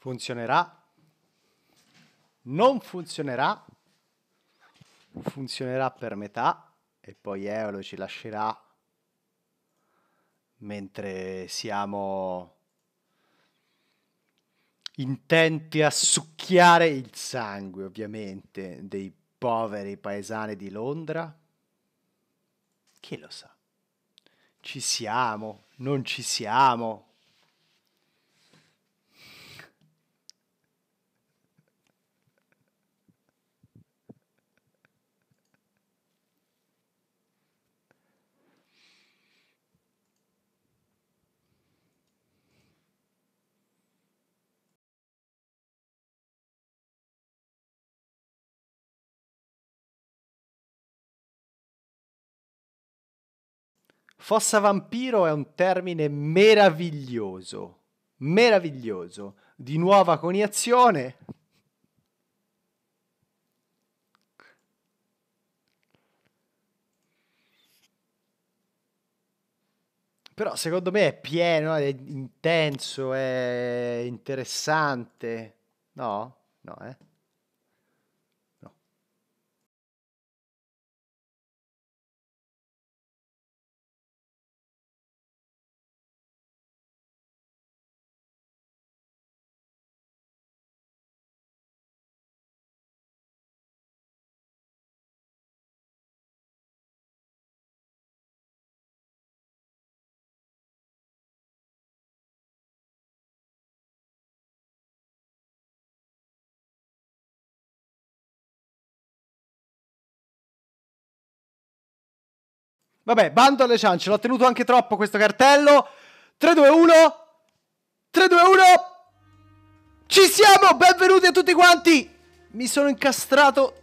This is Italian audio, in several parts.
Funzionerà? Non funzionerà? Funzionerà per metà e poi Eolo ci lascerà mentre siamo intenti a succhiare il sangue, ovviamente, dei poveri paesani di Londra? Chi lo sa? Ci siamo, non ci siamo. Fossa vampiro è un termine meraviglioso, meraviglioso, di nuova coniazione. Però secondo me è pieno, è intenso, è interessante. No? No, eh? Vabbè, bando alle ciance, l'ho tenuto anche troppo questo cartello. 3, 2, 1. 3, 2, 1. Ci siamo, benvenuti a tutti quanti. Mi sono incastrato.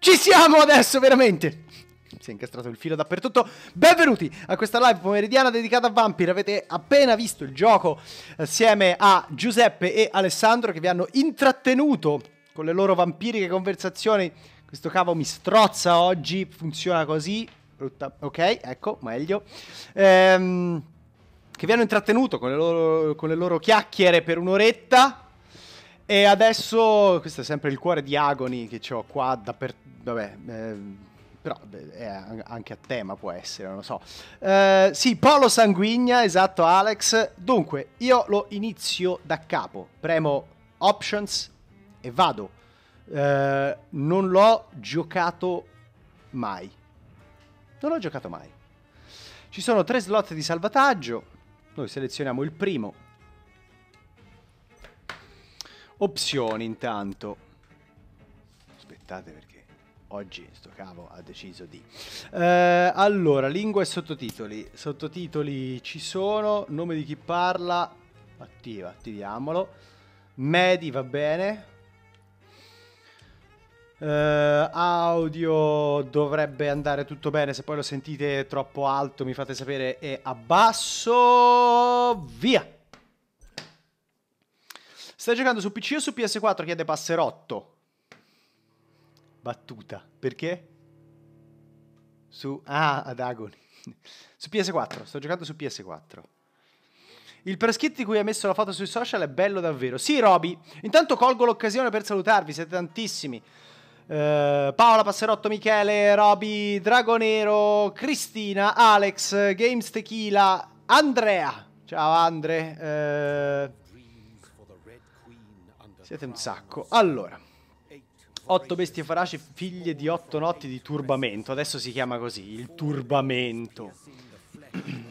Ci siamo adesso, veramente si è incastrato il filo dappertutto. Benvenuti a questa live pomeridiana dedicata a Vampir. Avete appena visto il gioco eh, assieme a Giuseppe e Alessandro che vi hanno intrattenuto con le loro vampiriche conversazioni questo cavo mi strozza oggi, funziona così. Brutta. Ok, ecco, meglio. Ehm, che vi hanno intrattenuto con le, loro, con le loro chiacchiere per un'oretta. E adesso, questo è sempre il cuore di Agoni che ho qua da per... Vabbè, eh, però è anche a tema può essere, non lo so. Eh, sì, Polo Sanguigna, esatto Alex. Dunque, io lo inizio da capo. Premo Options e vado. Eh, non l'ho giocato mai. Non l'ho giocato mai. Ci sono tre slot di salvataggio. Noi selezioniamo il primo. Opzioni intanto. Aspettate perché oggi sto cavo ha deciso di. Eh, allora, lingua e sottotitoli. Sottotitoli ci sono, nome di chi parla, attiva, attiviamolo. Medi va bene, Uh, audio dovrebbe andare tutto bene. Se poi lo sentite troppo alto, mi fate sapere e abbasso. Via! Stai giocando su PC o su PS4? Chiede Passerotto. Battuta. Perché? Su. Ah, ad Agoni. su PS4. Sto giocando su PS4. Il preschitto di cui hai messo la foto sui social è bello davvero. Sì, Roby. Intanto colgo l'occasione per salutarvi. Siete tantissimi. Eh, Paola Passerotto, Michele, Roby, Dragonero, Cristina, Alex, Games Tequila, Andrea. Ciao Andre. Eh, siete un sacco. Allora. Otto bestie faraci, figlie di otto notti di turbamento. Adesso si chiama così, il turbamento.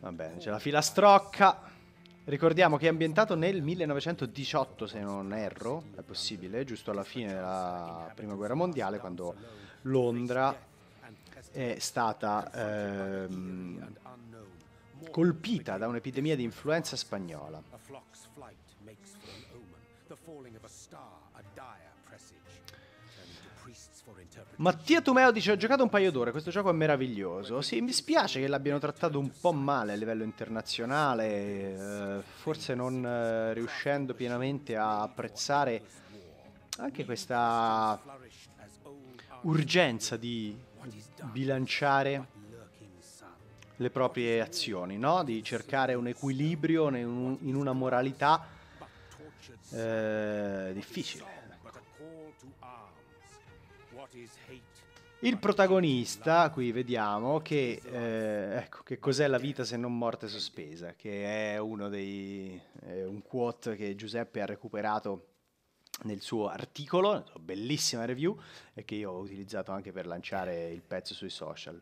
Va bene, c'è la filastrocca. Ricordiamo che è ambientato nel 1918, se non erro, è possibile, giusto alla fine della Prima Guerra Mondiale, quando Londra è stata ehm, colpita da un'epidemia di influenza spagnola. Mattia Tomeo dice: Ho giocato un paio d'ore. Questo gioco è meraviglioso. Sì, mi spiace che l'abbiano trattato un po' male a livello internazionale. Eh, forse non eh, riuscendo pienamente a apprezzare anche questa urgenza di bilanciare le proprie azioni, no? di cercare un equilibrio in una moralità eh, difficile. Il protagonista, qui vediamo, che, eh, ecco, che cos'è la vita se non morte sospesa, che è uno dei... Eh, un quote che Giuseppe ha recuperato nel suo articolo, bellissima review, e che io ho utilizzato anche per lanciare il pezzo sui social.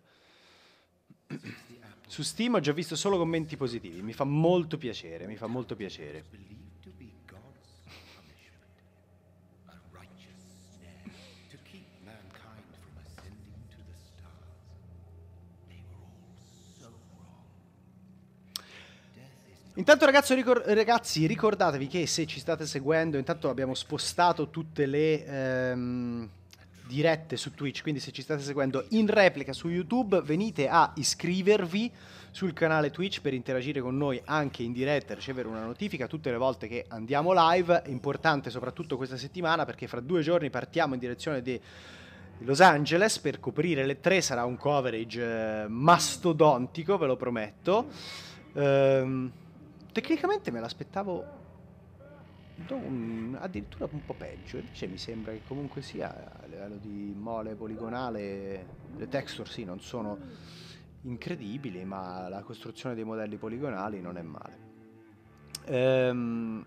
Su Steam ho già visto solo commenti positivi, mi fa molto piacere, mi fa molto piacere. Intanto ragazzi, ricor- ragazzi, ricordatevi che se ci state seguendo, intanto abbiamo spostato tutte le ehm, dirette su Twitch, quindi se ci state seguendo in replica su YouTube, venite a iscrivervi sul canale Twitch per interagire con noi anche in diretta, e ricevere una notifica tutte le volte che andiamo live, importante soprattutto questa settimana perché fra due giorni partiamo in direzione di... Los Angeles per coprire le tre sarà un coverage eh, mastodontico, ve lo prometto. Ehm, Tecnicamente me l'aspettavo addirittura un po' peggio, invece mi sembra che comunque sia a livello di mole poligonale, le texture sì, non sono incredibili, ma la costruzione dei modelli poligonali non è male. Ehm,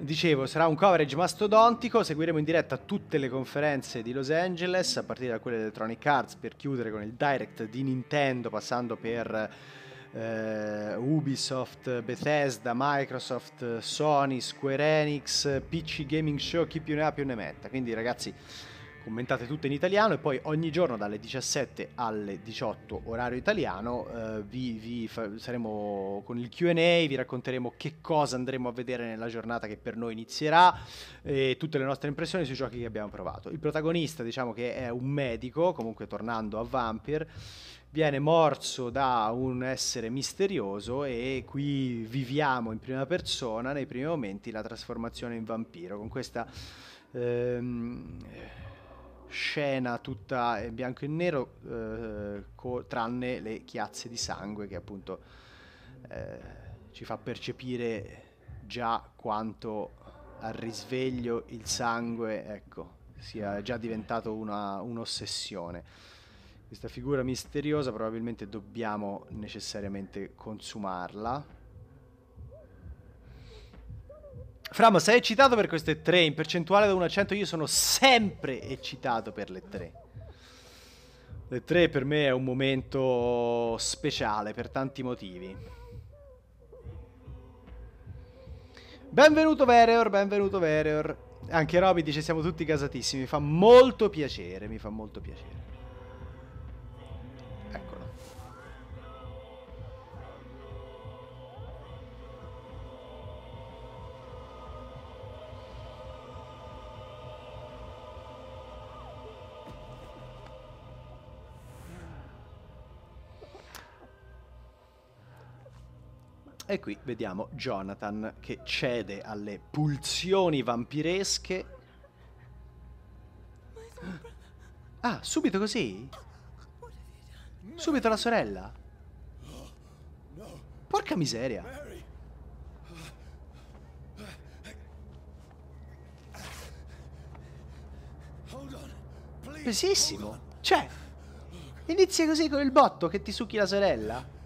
Dicevo, sarà un coverage mastodontico, seguiremo in diretta tutte le conferenze di Los Angeles, a partire da quelle di Electronic Arts, per chiudere con il direct di Nintendo, passando per eh, Ubisoft, Bethesda, Microsoft, Sony, Square Enix, PC Gaming Show, chi più ne ha più ne metta. Quindi ragazzi commentate tutto in italiano e poi ogni giorno dalle 17 alle 18 orario italiano eh, vi, vi fa, saremo con il QA, vi racconteremo che cosa andremo a vedere nella giornata che per noi inizierà e tutte le nostre impressioni sui giochi che abbiamo provato. Il protagonista diciamo che è un medico, comunque tornando a Vampire viene morso da un essere misterioso e qui viviamo in prima persona nei primi momenti la trasformazione in vampiro con questa ehm, scena tutta in bianco e nero eh, co- tranne le chiazze di sangue che appunto eh, ci fa percepire già quanto al risveglio il sangue ecco sia già diventato una, un'ossessione questa figura misteriosa probabilmente dobbiamo necessariamente consumarla. Fram, sei eccitato per queste tre? In percentuale da 1 a 100 io sono sempre eccitato per le tre. Le tre per me è un momento speciale per tanti motivi. Benvenuto Vereor, benvenuto Vereor. Anche Roby dice siamo tutti casatissimi, mi fa molto piacere, mi fa molto piacere. E qui vediamo Jonathan che cede alle pulsioni vampiresche. Ah, subito così? Subito la sorella? Porca miseria. Pesissimo. Cioè, inizia così con il botto che ti succhi la sorella.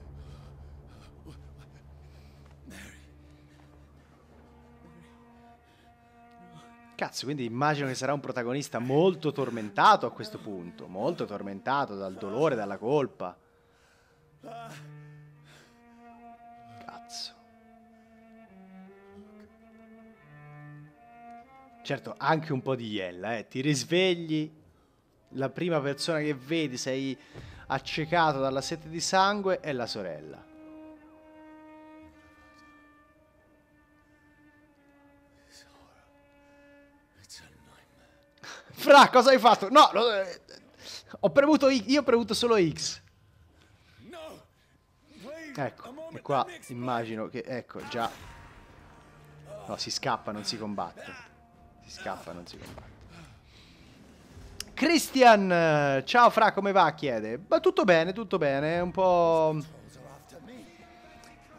ragazzo, quindi immagino che sarà un protagonista molto tormentato a questo punto, molto tormentato dal dolore, dalla colpa. Cazzo. Certo, anche un po' di iella, eh. Ti risvegli, la prima persona che vedi, sei accecato dalla sete di sangue, è la sorella. Fra, cosa hai fatto? No, lo, eh, ho premuto I, io ho premuto solo X. Ecco, e qua immagino che, ecco, già... No, si scappa, non si combatte. Si scappa, non si combatte. Christian, eh, ciao Fra, come va? Chiede. Ma tutto bene, tutto bene, un po'...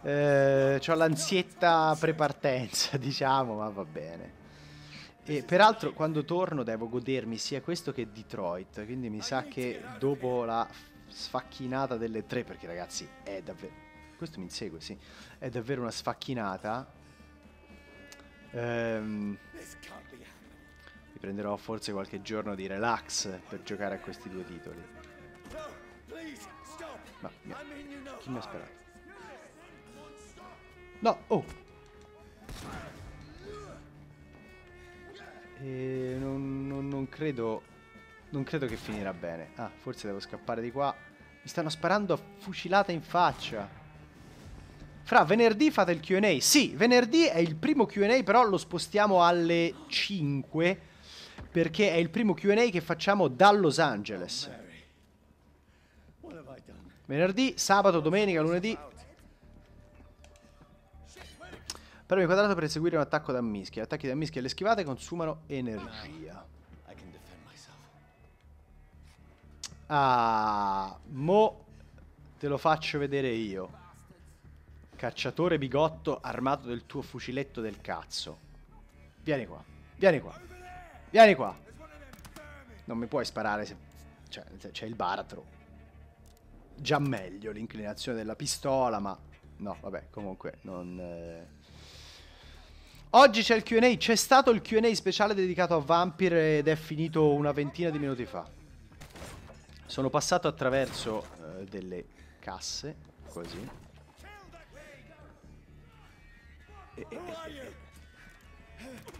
Eh, ho l'ansietta prepartenza, diciamo, ma va bene. E peraltro quando torno devo godermi sia questo che Detroit, quindi mi sa che dopo la sfacchinata delle tre, perché ragazzi è davvero... Questo mi insegue, sì. È davvero una sfacchinata. Ehm, mi prenderò forse qualche giorno di relax per giocare a questi due titoli. Ma mia, chi mi ha sperato? No, oh! E non, non, non credo... Non credo che finirà bene. Ah, forse devo scappare di qua. Mi stanno sparando a fucilata in faccia. Fra, venerdì fate il Q&A. Sì, venerdì è il primo Q&A, però lo spostiamo alle 5 perché è il primo Q&A che facciamo da Los Angeles. Oh, venerdì, sabato, domenica, lunedì Premi quadrato per eseguire un attacco da mischia. Gli attacchi da mischia e le schivate consumano energia. Ah, mo te lo faccio vedere io. Cacciatore bigotto armato del tuo fuciletto del cazzo. Vieni qua, vieni qua, vieni qua. Non mi puoi sparare se... Cioè, c'è il baratro. Già meglio l'inclinazione della pistola, ma... No, vabbè, comunque non... Eh... Oggi c'è il QA, c'è stato il QA speciale dedicato a Vampir ed è finito una ventina di minuti fa. Sono passato attraverso uh, delle casse, così. E, e, e.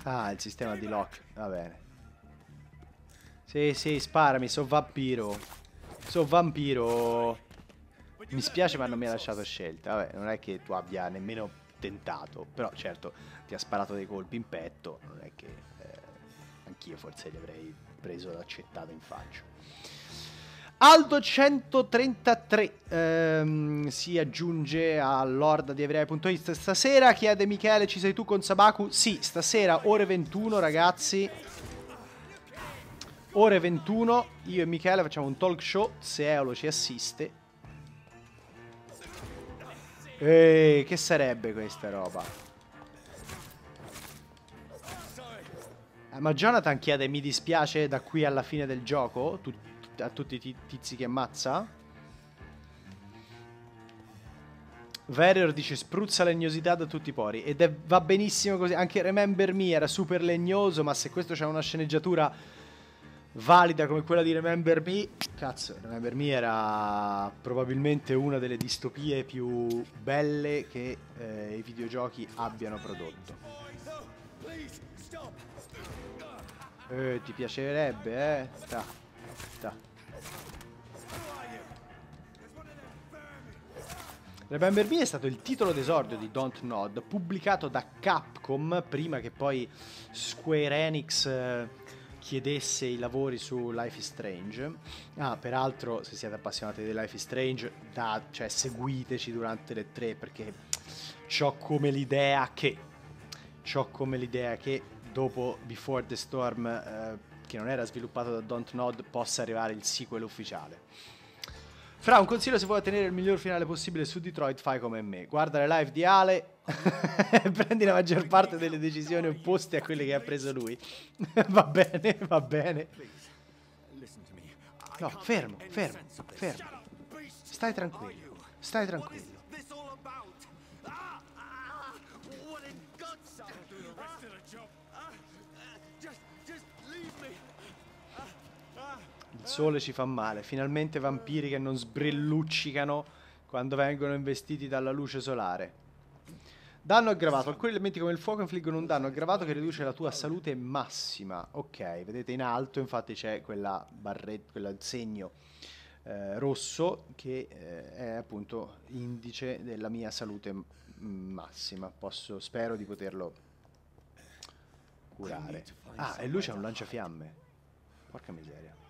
Ah, il sistema di lock, va bene. Sì, sì, sparami, so vampiro. So vampiro. Mi spiace ma non mi ha lasciato scelta. Vabbè, non è che tu abbia nemmeno tentato, però certo ti ha sparato dei colpi in petto, non è che eh, anch'io forse li avrei preso ed accettato in faccia. Aldo 133 ehm, si aggiunge all'orda di Evrea.it stasera, chiede Michele ci sei tu con Sabaku? Sì, stasera ore 21 ragazzi, ore 21 io e Michele facciamo un talk show, se Eolo ci assiste Ehi, che sarebbe questa roba? Eh, ma Jonathan chiede, mi dispiace da qui alla fine del gioco? Tu a tutti i tizi che ammazza? Verior dice spruzza legnosità da tutti i pori ed è, va benissimo così, anche Remember Me era super legnoso ma se questo c'è una sceneggiatura valida come quella di Remember Me, cazzo, Remember Me era probabilmente una delle distopie più belle che eh, i videogiochi abbiano prodotto. Eh, ti piacerebbe, eh? Ta, ta. Remember Me è stato il titolo d'esordio di Don't Nod, pubblicato da Capcom prima che poi Square Enix... Eh, chiedesse i lavori su Life is Strange. Ah, peraltro, se siete appassionati di Life is Strange, da, cioè, seguiteci durante le tre perché ho come l'idea che ho come l'idea che dopo Before the Storm eh, che non era sviluppato da Nod, possa arrivare il sequel ufficiale. Fra un consiglio se vuoi ottenere il miglior finale possibile su Detroit, fai come me. Guarda le live di Ale prendi la maggior parte delle decisioni opposte a quelle che ha preso lui. va bene, va bene. No, fermo, fermo, fermo. Stai tranquillo, stai tranquillo. il sole ci fa male, finalmente vampiri che non sbrilluccicano quando vengono investiti dalla luce solare. Danno aggravato. Alcuni elementi come il fuoco infliggono un danno aggravato che riduce la tua salute massima. Ok, vedete in alto infatti c'è quella barretta, quel segno eh, rosso che eh, è appunto indice della mia salute massima. Posso, spero di poterlo curare. Ah, e lui c'ha un lanciafiamme. Porca miseria.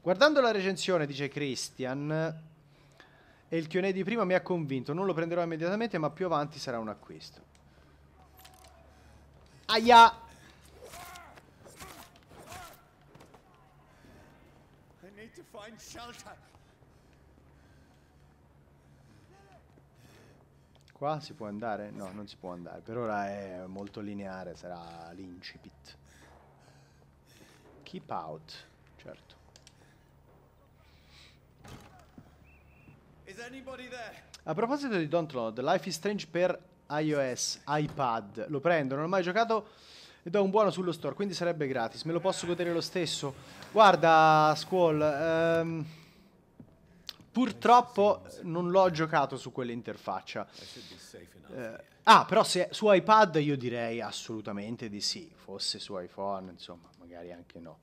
Guardando la recensione, dice Christian, e il Q&A di prima mi ha convinto. Non lo prenderò immediatamente, ma più avanti sarà un acquisto. Aia! Qua si può andare? No, non si può andare. Per ora è molto lineare, sarà l'incipit. Keep out, certo. A proposito di Don't Dontnod, Life is Strange per iOS, iPad, lo prendo, non ho mai giocato e do un buono sullo store, quindi sarebbe gratis, me lo posso godere lo stesso. Guarda, Squall, ehm, purtroppo non l'ho giocato su quell'interfaccia. Eh, ah, però se su iPad io direi assolutamente di sì, fosse su iPhone, insomma magari anche no.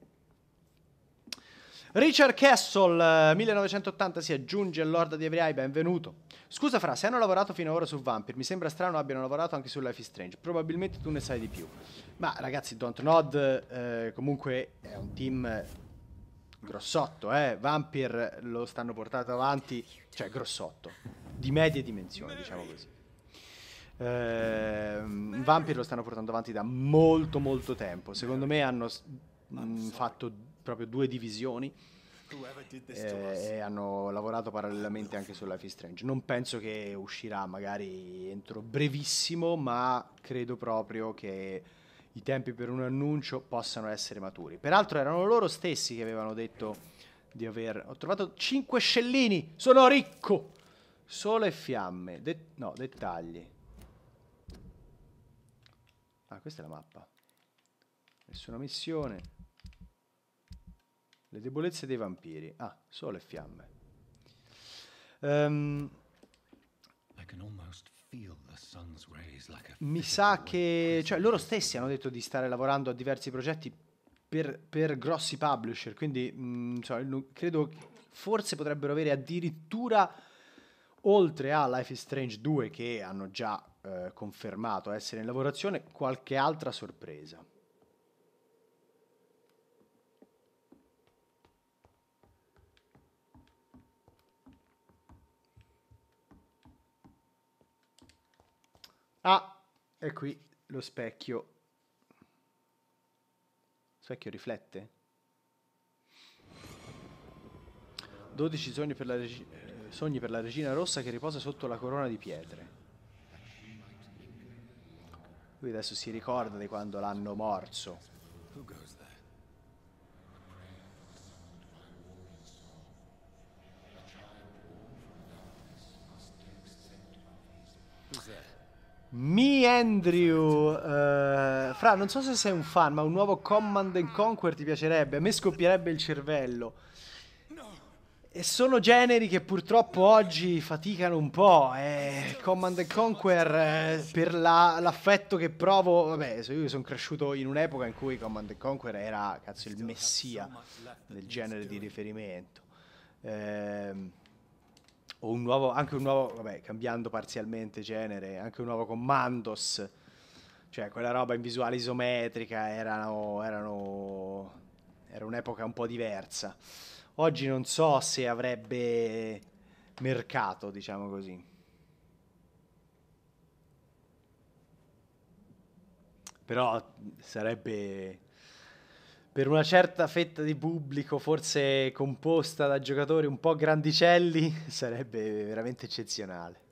Richard Castle, eh, 1980, si aggiunge all'Orda di Evriai, benvenuto. Scusa Fra, se hanno lavorato fino ad ora su Vampir, mi sembra strano abbiano lavorato anche su Life is Strange, probabilmente tu ne sai di più. Ma ragazzi, Don't Nod eh, comunque è un team grossotto, eh? Vampire lo stanno portando avanti, cioè grossotto, di medie dimensioni, diciamo così eh, Vampir lo stanno portando avanti da molto molto tempo. Secondo me hanno mh, fatto proprio due divisioni eh, e hanno lavorato parallelamente anche su Life is Strange. Non penso che uscirà magari entro brevissimo, ma credo proprio che i tempi per un annuncio possano essere maturi. Peraltro erano loro stessi che avevano detto di aver... Ho trovato 5 scellini, sono ricco! Sole e fiamme, De... no, dettagli. Ah, questa è la mappa. Nessuna missione. Le debolezze dei vampiri. Ah, sole e fiamme. Um, mi sa che... Cioè, loro stessi hanno detto di stare lavorando a diversi progetti per, per grossi publisher, quindi mh, mm, cioè, credo forse potrebbero avere addirittura oltre a Life is Strange 2 che hanno già eh, confermato essere in lavorazione, qualche altra sorpresa? Ah, è qui lo specchio. Lo specchio riflette? 12 sogni per, la regi- eh, sogni per la regina rossa che riposa sotto la corona di pietre. Lui adesso si ricorda di quando l'hanno morso. Mi Andrew, uh, Fra, non so se sei un fan, ma un nuovo Command Conquer ti piacerebbe. A me scoppierebbe il cervello. E sono generi che purtroppo oggi faticano un po'. Eh. Command Conquer, eh, per la, l'affetto che provo, vabbè, io sono cresciuto in un'epoca in cui Command Conquer era cazzo, il messia del genere di riferimento. Eh, o un nuovo, anche un nuovo, vabbè, cambiando parzialmente genere, anche un nuovo Commandos. Cioè, quella roba in visuale isometrica erano, erano, era un'epoca un po' diversa oggi non so se avrebbe mercato, diciamo così. Però sarebbe per una certa fetta di pubblico, forse composta da giocatori un po' grandicelli, sarebbe veramente eccezionale.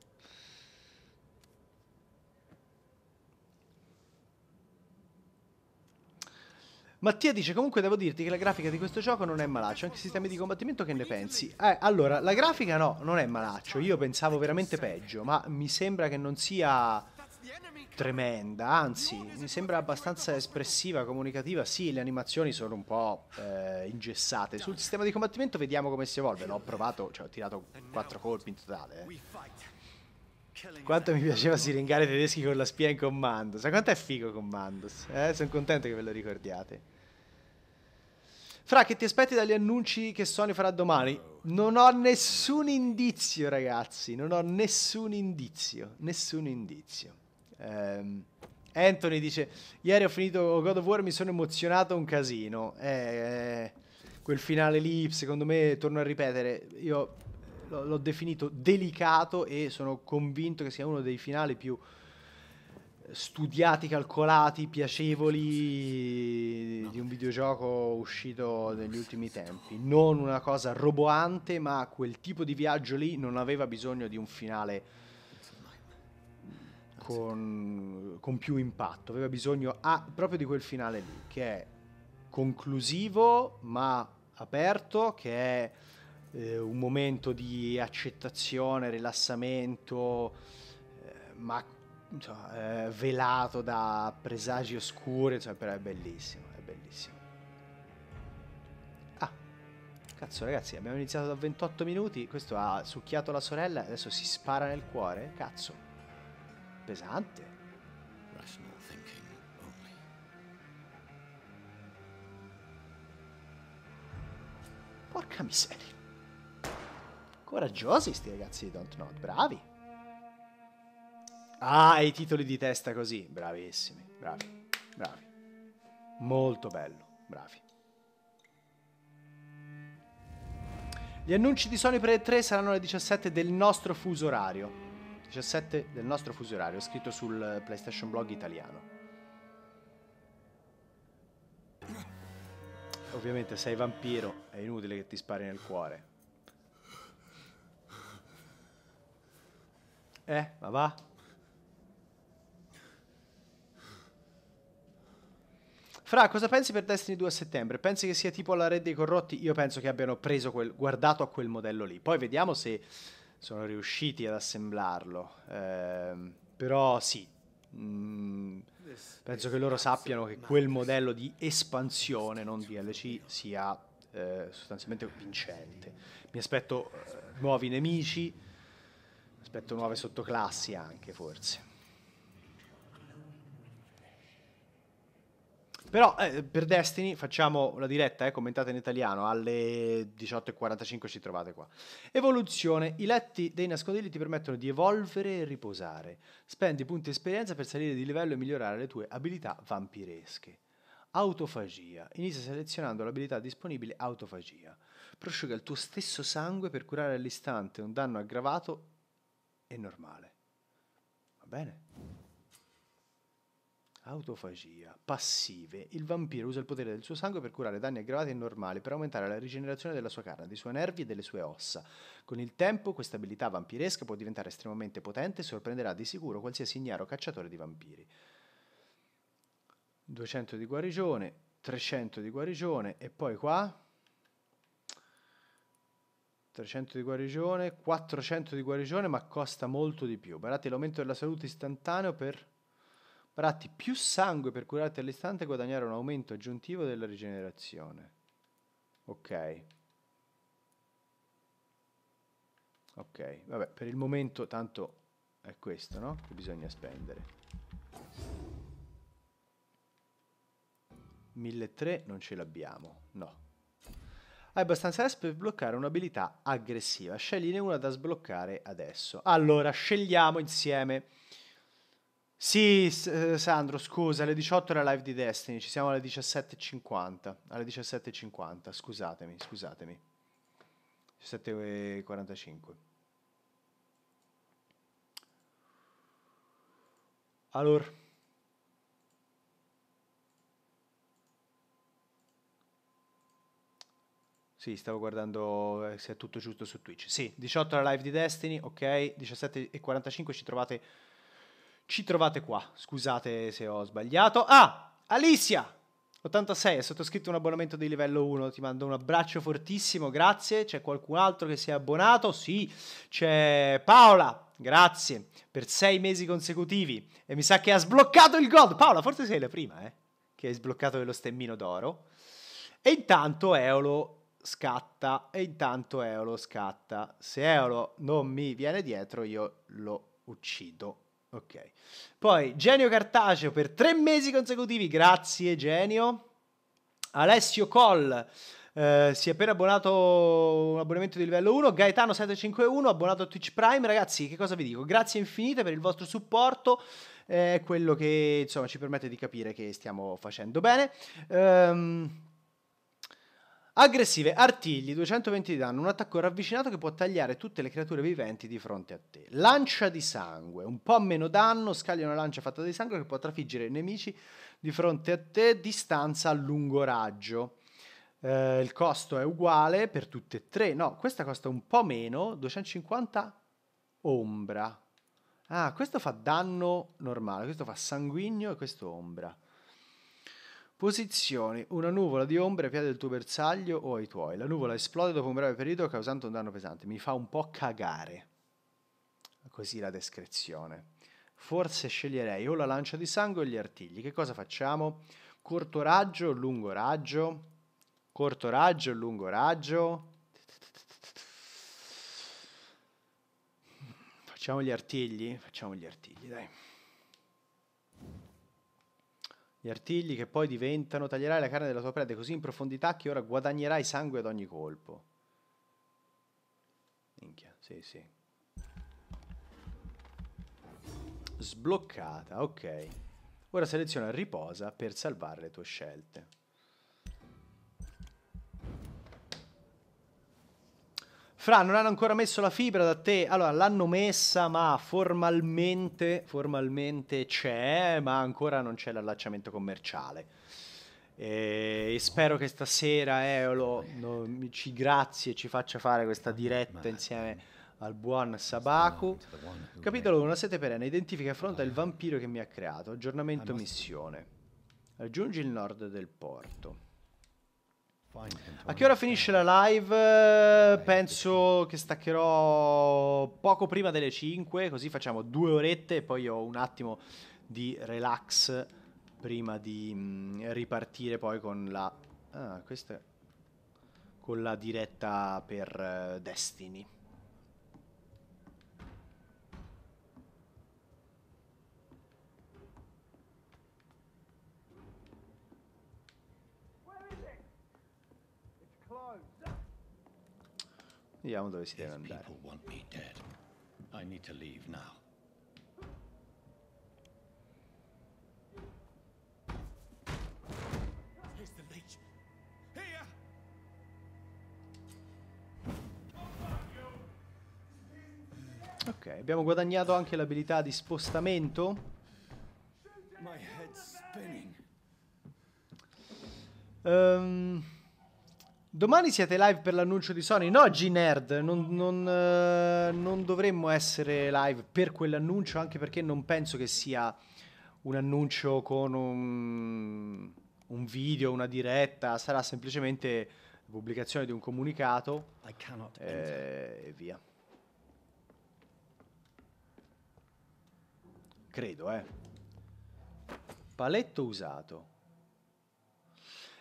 Mattia dice comunque devo dirti che la grafica di questo gioco non è malaccio, anche i sistemi di combattimento che ne pensi? Eh, allora, la grafica no, non è malaccio, io pensavo veramente peggio, ma mi sembra che non sia tremenda, anzi, mi sembra abbastanza espressiva, comunicativa. Sì, le animazioni sono un po' eh, ingessate. Sul sistema di combattimento vediamo come si evolve. L'ho provato, cioè ho tirato quattro colpi in totale. Eh. Quanto mi piaceva siringare i tedeschi con la spia in commandos. Sai quanto è figo commandos? Eh, sono contento che ve lo ricordiate. Fra, che ti aspetti dagli annunci che Sony farà domani? Non ho nessun indizio, ragazzi. Non ho nessun indizio. Nessun indizio. Um, Anthony dice: Ieri ho finito God of War, e mi sono emozionato un casino. Eh, quel finale lì, secondo me, torno a ripetere, io l'ho definito delicato e sono convinto che sia uno dei finali più studiati, calcolati, piacevoli di un videogioco uscito negli ultimi tempi. Non una cosa roboante, ma quel tipo di viaggio lì non aveva bisogno di un finale con, con più impatto, aveva bisogno ah, proprio di quel finale lì, che è conclusivo ma aperto, che è eh, un momento di accettazione, rilassamento, eh, ma cioè, eh, velato da presagi oscuri, cioè, però è bellissimo, è bellissimo. Ah, cazzo ragazzi, abbiamo iniziato da 28 minuti, questo ha succhiato la sorella, adesso si spara nel cuore, cazzo. Pesante. Porca miseria. Coraggiosi sti ragazzi di Don't Not, bravi. Ah, e i titoli di testa così, bravissimi, bravi, bravi. Molto bello, bravi. Gli annunci di Sony per 3 saranno alle 17 del nostro fuso orario. 17 del nostro fuso orario, scritto sul PlayStation Blog italiano. Ovviamente sei vampiro, è inutile che ti spari nel cuore. Eh, ma va? Fra, cosa pensi per Destiny 2 a settembre? Pensi che sia tipo la rete dei corrotti? Io penso che abbiano preso quel, guardato a quel modello lì. Poi vediamo se sono riusciti ad assemblarlo. Eh, però sì, mm, penso che loro sappiano che quel modello di espansione, non DLC, sia eh, sostanzialmente vincente. Mi aspetto eh, nuovi nemici, aspetto nuove sottoclassi anche forse. Però eh, per Destiny facciamo la diretta, eh, commentata in italiano, alle 18.45 ci trovate qua. Evoluzione, i letti dei nascondigli ti permettono di evolvere e riposare. Spendi punti esperienza per salire di livello e migliorare le tue abilità vampiresche. Autofagia, inizia selezionando l'abilità disponibile Autofagia. Prosciuga il tuo stesso sangue per curare all'istante un danno aggravato e normale. Va bene? Autofagia. Passive. Il vampiro usa il potere del suo sangue per curare danni aggravati e normali, per aumentare la rigenerazione della sua carne, dei suoi nervi e delle sue ossa. Con il tempo questa abilità vampiresca può diventare estremamente potente e sorprenderà di sicuro qualsiasi ignaro cacciatore di vampiri. 200 di guarigione, 300 di guarigione e poi qua... 300 di guarigione, 400 di guarigione ma costa molto di più. Guardate l'aumento della salute istantaneo per Pratti più sangue per curarti all'istante e guadagnare un aumento aggiuntivo della rigenerazione. Ok. Ok, vabbè, per il momento tanto è questo, no? Che bisogna spendere. 1300 non ce l'abbiamo, no. Hai abbastanza S per bloccare un'abilità aggressiva. Scegliene una da sbloccare adesso. Allora, scegliamo insieme sì, s- eh, Sandro, scusa, alle 18 era live di Destiny, ci siamo alle 17.50, alle 17.50, scusatemi, scusatemi. 17.45. Allora. Sì, stavo guardando eh, se è tutto giusto su Twitch. Sì, 18 la live di Destiny, ok, 17.45 ci trovate ci trovate qua. Scusate se ho sbagliato. Ah, Alicia! 86, è sottoscritto un abbonamento di livello 1, ti mando un abbraccio fortissimo, grazie. C'è qualcun altro che si è abbonato? Sì, c'è Paola, grazie, per sei mesi consecutivi. E mi sa che ha sbloccato il gold. Paola, forse sei la prima, eh, che hai sbloccato lo stemmino d'oro. E intanto Eolo scatta, e intanto Eolo scatta. Se Eolo non mi viene dietro, io lo uccido Ok. Poi Genio Cartaceo per tre mesi consecutivi. Grazie, Genio. Alessio Coll. Eh, si è appena abbonato un abbonamento di livello 1 Gaetano 751 abbonato a Twitch Prime ragazzi che cosa vi dico grazie infinite per il vostro supporto è eh, quello che insomma ci permette di capire che stiamo facendo bene ehm Aggressive, artigli, 220 di danno, un attacco ravvicinato che può tagliare tutte le creature viventi di fronte a te. Lancia di sangue, un po' meno danno, scaglia una lancia fatta di sangue che può trafiggere i nemici di fronte a te, distanza a lungo raggio. Eh, il costo è uguale per tutte e tre, no, questa costa un po' meno, 250 ombra. Ah, questo fa danno normale, questo fa sanguigno e questo ombra. Posizioni. Una nuvola di ombre piade del tuo bersaglio o ai tuoi. La nuvola esplode dopo un breve periodo causando un danno pesante. Mi fa un po' cagare. Così la descrizione. Forse sceglierei o la lancia di sangue o gli artigli. Che cosa facciamo? Corto raggio o lungo raggio? Corto raggio o lungo raggio? Facciamo gli artigli? Facciamo gli artigli, dai. Gli artigli che poi diventano, taglierai la carne della tua prede così in profondità che ora guadagnerai sangue ad ogni colpo. Minchia, sì, sì. Sbloccata, ok. Ora seleziona riposa per salvare le tue scelte. Fra, non hanno ancora messo la fibra da te? Allora, l'hanno messa, ma formalmente, formalmente c'è, ma ancora non c'è l'allacciamento commerciale. Eh, e spero che stasera Eolo no, ci grazie e ci faccia fare questa diretta insieme eh, al buon Sabaku. Capitolo 1, eh. sete perenne, identifica e affronta il vampiro che mi ha creato. Aggiornamento ah, missione. Raggiungi il nord del porto. A che ora finisce la live? Penso che staccherò poco prima delle 5, così facciamo due orette e poi ho un attimo di relax prima di mm, ripartire poi con la... Ah, questa con la diretta per eh, Destiny. Vediamo dove si deve andare. Ok, abbiamo guadagnato anche l'abilità di spostamento. Um, Domani siete live per l'annuncio di Sony? No, G-Nerd, non, non, eh, non, dovremmo essere live per quell'annuncio, anche perché non penso che sia un annuncio con un, un video, una diretta, sarà semplicemente pubblicazione di un comunicato I cannot eh, e via. Credo, eh. Paletto usato.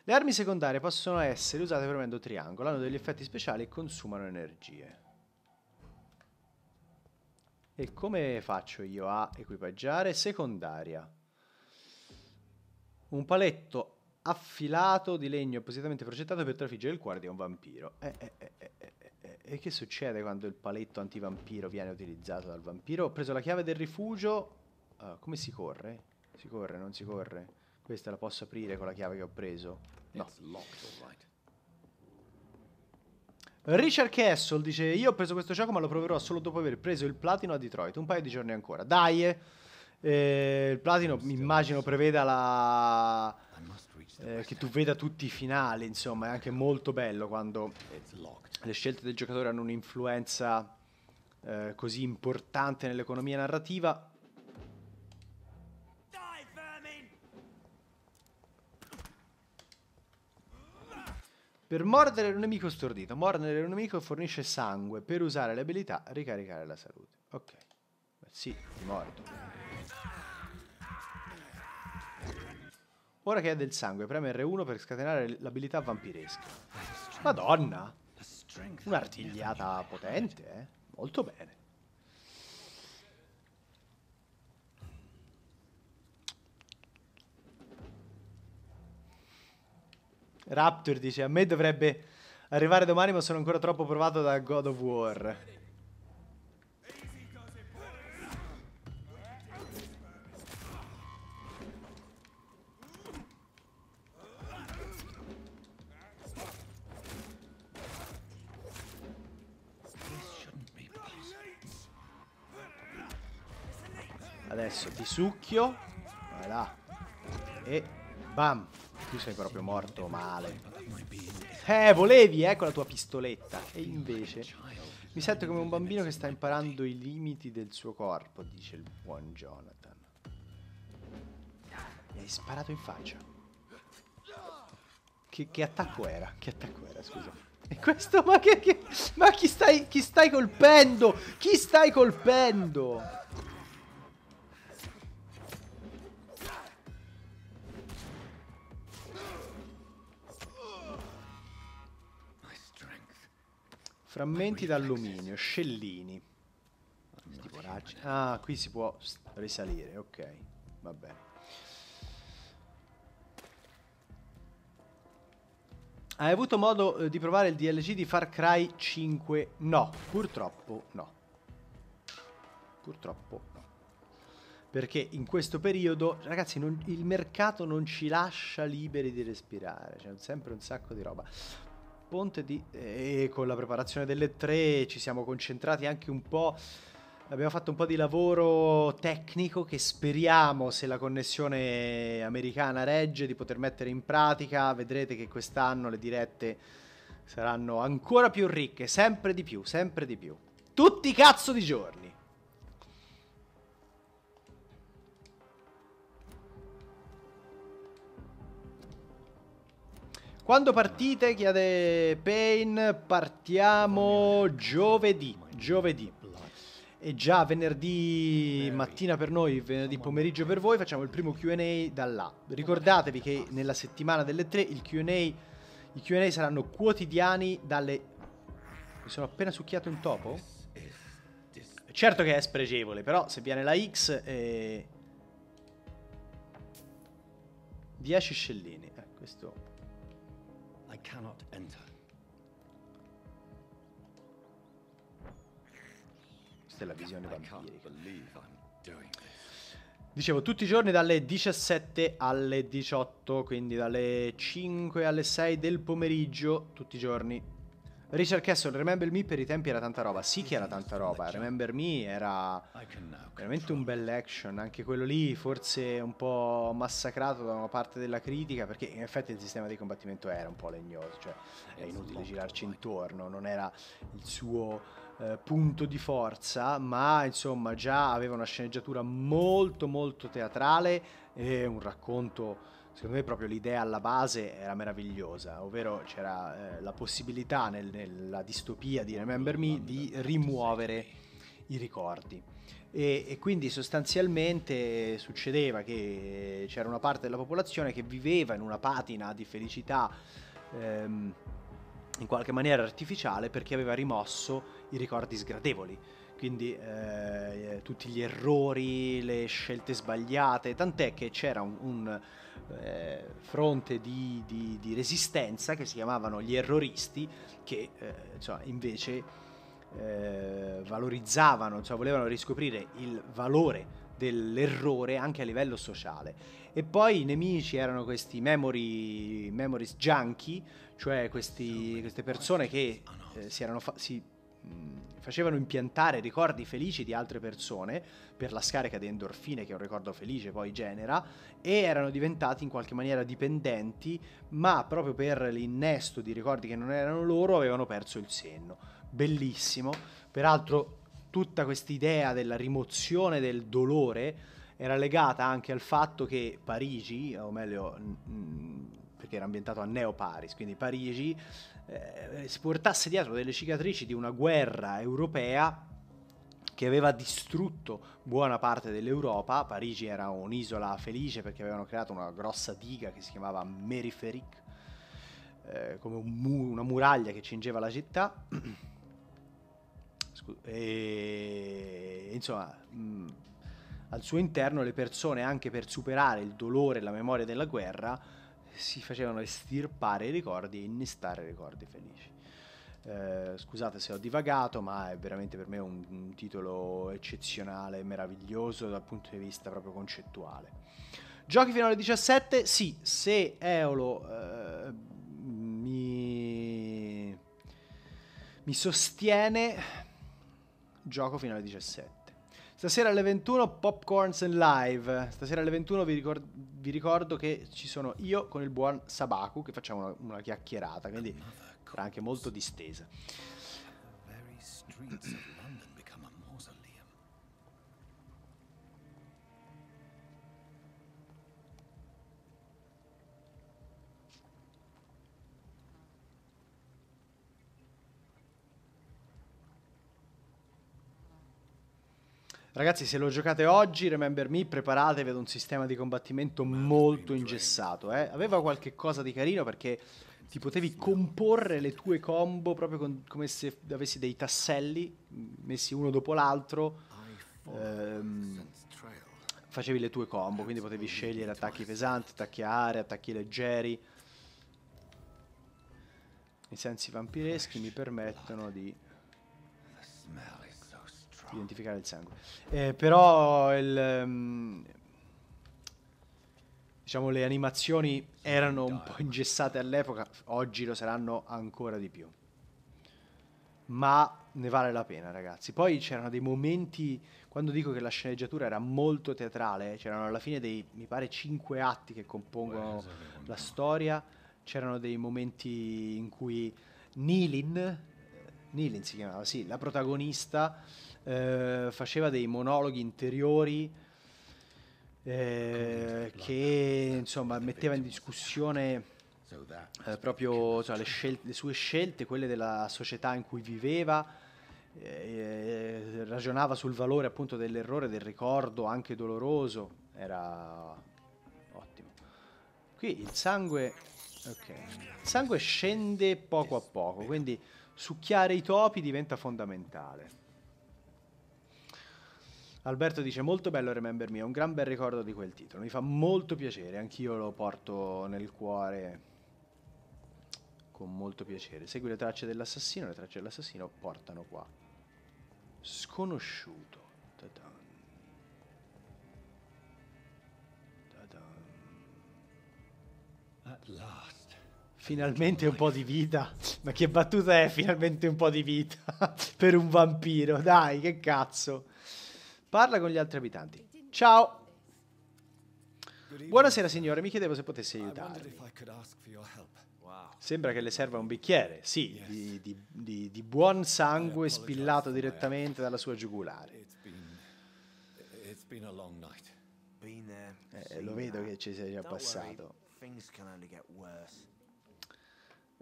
Le armi secondarie possono essere usate premendo triangolo, hanno degli effetti speciali e consumano energie. E come faccio io a equipaggiare? Secondaria. Un paletto affilato di legno appositamente progettato per trafiggere il cuore di un vampiro. E eh, eh, eh, eh, che succede quando il paletto antivampiro viene utilizzato dal vampiro? Ho preso la chiave del rifugio. Uh, come si corre? Si corre, non si corre? Questa la posso aprire con la chiave che ho preso? No. Richard Castle dice Io ho preso questo gioco ma lo proverò solo dopo aver preso il platino a Detroit Un paio di giorni ancora Dai eh, eh Il platino mi immagino preveda la... Eh, che tu veda tutti i finali Insomma è anche molto bello quando Le scelte del giocatore hanno un'influenza eh, Così importante nell'economia narrativa Per mordere un nemico stordito, mordere un nemico fornisce sangue. Per usare le abilità, ricaricare la salute. Ok. Sì, ti mordo. Ora che ha del sangue, premi R1 per scatenare l'abilità vampiresca. Madonna! Un'artigliata potente, eh? Molto bene. Raptor dice, a me dovrebbe arrivare domani ma sono ancora troppo provato da God of War. Adesso ti succhio. Voilà. E bam. Tu sei proprio morto male. Eh, volevi, eh, con la tua pistoletta. E invece... Mi sento come un bambino che sta imparando i limiti del suo corpo, dice il buon Jonathan. Mi hai sparato in faccia. Che, che attacco era? Che attacco era, scusa. E questo, ma che... che ma chi stai, chi stai colpendo? Chi stai colpendo? Frammenti d'alluminio, scellini. Ah, qui si può risalire, ok. Va bene. Hai avuto modo eh, di provare il DLC di Far Cry 5? No, purtroppo no. Purtroppo no. Perché in questo periodo, ragazzi, non, il mercato non ci lascia liberi di respirare. C'è sempre un sacco di roba ponte di... e eh, con la preparazione delle tre ci siamo concentrati anche un po'. Abbiamo fatto un po' di lavoro tecnico che speriamo, se la connessione americana regge, di poter mettere in pratica. Vedrete che quest'anno le dirette saranno ancora più ricche, sempre di più, sempre di più. Tutti cazzo di giorni! Quando partite, chiede Payne, partiamo giovedì. Giovedì. E già venerdì mattina per noi, venerdì pomeriggio per voi, facciamo il primo QA da là. Ricordatevi che nella settimana delle 3 il QA, i QA saranno quotidiani dalle... Mi sono appena succhiato un topo? Certo che è spregevole, però se viene la X... Eh... 10 scellini, eh, questo i cannot enter. Questa è la visione vampirica. Dicevo, tutti i giorni dalle 17 alle 18, quindi dalle 5 alle 6 del pomeriggio, tutti i giorni Richard Castle, Remember Me per i tempi era tanta roba. Sì che era tanta roba. Remember Me era veramente un bel action. Anche quello lì forse un po' massacrato da una parte della critica perché in effetti il sistema di combattimento era un po' legnoso. Cioè è inutile girarci intorno. Non era il suo eh, punto di forza, ma insomma già aveva una sceneggiatura molto molto teatrale e un racconto secondo me proprio l'idea alla base era meravigliosa, ovvero c'era eh, la possibilità nel, nella distopia di Remember Me di rimuovere i ricordi. E, e, quindi sostanzialmente succedeva che c'era una parte della popolazione che viveva in una patina di felicità ehm, in qualche maniera artificiale perché aveva rimosso i ricordi sgradevoli quindi eh, tutti gli errori, le scelte sbagliate, tant'è che c'era un, un eh, fronte di, di, di, resistenza che si chiamavano gli erroristi, che eh, cioè, invece eh, valorizzavano, cioè volevano riscoprire il valore dell'errore anche a livello sociale. E poi i nemici erano questi memory, memories junkie, cioè questi, queste persone ah, che ah, eh, si, fa- si, facevano impiantare ricordi felici di altre persone per la scarica di endorfine che un ricordo felice poi genera e erano diventati in qualche maniera dipendenti, ma proprio per l'innesto di ricordi che non erano loro avevano perso il senno. Bellissimo, peraltro tutta questa idea della rimozione del dolore era legata anche al fatto che Parigi, o meglio perché era ambientato a Neo Paris, quindi Parigi, eh, si portasse dietro delle cicatrici di una guerra europea che aveva distrutto buona parte dell'Europa. Parigi era un'isola felice perché avevano creato una grossa diga che si chiamava Meriferic, eh, come un mu- una muraglia che cingeva la città. Scusa, e, insomma, mh, al suo interno le persone, anche per superare il dolore e la memoria della guerra, si facevano estirpare i ricordi e innestare ricordi felici. Eh, scusate se ho divagato, ma è veramente per me un, un, titolo eccezionale, meraviglioso dal punto di vista proprio concettuale. Giochi fino alle 17? Sì, se Eolo eh, mi, mi sostiene, gioco fino alle 17. Stasera alle 21 Popcorns in Live. Stasera alle 21 vi, ricordo, vi ricordo che ci sono io con il buon Sabaku che facciamo una, una chiacchierata, quindi sarà anche molto distesa. Ragazzi, se lo giocate oggi, Remember Me, preparatevi ad un sistema di combattimento molto ingessato. Eh? Aveva qualche cosa di carino perché ti potevi comporre le tue combo proprio con, come se avessi dei tasselli messi uno dopo l'altro. Ehm, facevi le tue combo, quindi potevi scegliere attacchi pesanti, attacchi a aria, attacchi leggeri. I sensi vampireschi mi permettono di identificare il sangue. Eh, però il, um, diciamo, le animazioni erano un po' ingessate all'epoca, oggi lo saranno ancora di più. Ma ne vale la pena, ragazzi. Poi c'erano dei momenti, quando dico che la sceneggiatura era molto teatrale, c'erano alla fine dei, mi pare, cinque atti che compongono la storia, c'erano dei momenti in cui Nilin, Nilin si chiamava, sì, la protagonista eh, faceva dei monologhi interiori eh, che insomma metteva in discussione eh, proprio cioè, le, scelte, le, sue scelte, quelle della società in cui viveva, eh, ragionava sul valore appunto dell'errore, del ricordo anche doloroso, era ottimo. Qui il sangue, okay. il sangue scende poco a poco, quindi succhiare i topi diventa fondamentale. Alberto dice molto bello Remember Me, è un gran bel ricordo di quel titolo, mi fa molto piacere, anch'io lo porto nel cuore con molto piacere. Segui le tracce dell'assassino, le tracce dell'assassino portano qua. Sconosciuto. Ta-dan. Ta-dan. At last. Finalmente un po' di vita. Ma che battuta è finalmente un po' di vita per un vampiro? Dai, che cazzo. Parla con gli altri abitanti. Ciao. Buonasera signore, mi chiedevo se potessi aiutarmi. Sembra che le serva un bicchiere, sì, di, di, di, di buon sangue spillato direttamente dalla sua giugulare. Eh, lo vedo che ci sei già passato.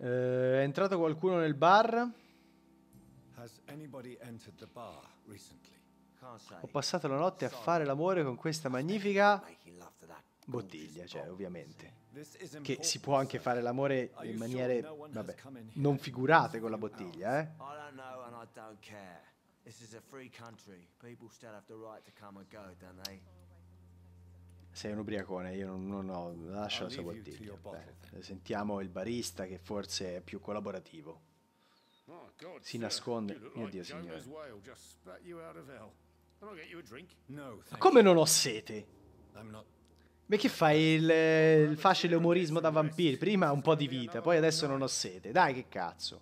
Eh, è entrato qualcuno nel bar? Ho passato la notte a fare l'amore con questa magnifica bottiglia, cioè ovviamente. Che si può anche fare l'amore in maniere, vabbè, non figurate con la bottiglia, eh? This is a free country. People still have the right to come and go, don't they? sei un ubriacone, io non, non ho, lascio la sua bottiglia. sentiamo il barista che forse è più collaborativo. Oh, God, si nasconde, mio Dio signore. Ma come non ho sete? Not... Beh, che fai il, eh, il facile umorismo da vampiri? Prima un po' di vita, poi adesso non ho sete. Dai, che cazzo.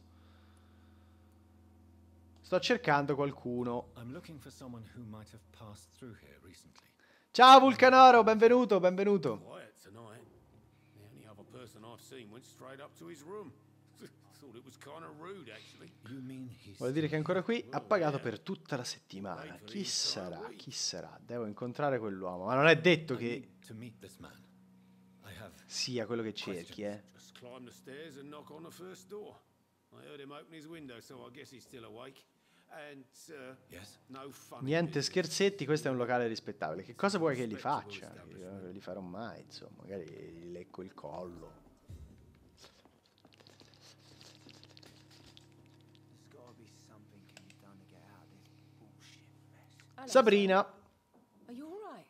Sto cercando qualcuno. Sto cercando qualcuno someone Ciao Vulcanaro, benvenuto, benvenuto. Vuol dire che ancora qui, ha pagato per tutta la settimana. Chi sarà? Chi sarà? Devo incontrare quell'uomo. Ma non è detto che sia quello che cerchi, eh. Uh, Niente scherzetti, questo è un locale rispettabile. Che cosa vuoi che li faccia? Io non li farò mai, insomma, magari gli lecco il collo. Sabrina. Are you all right?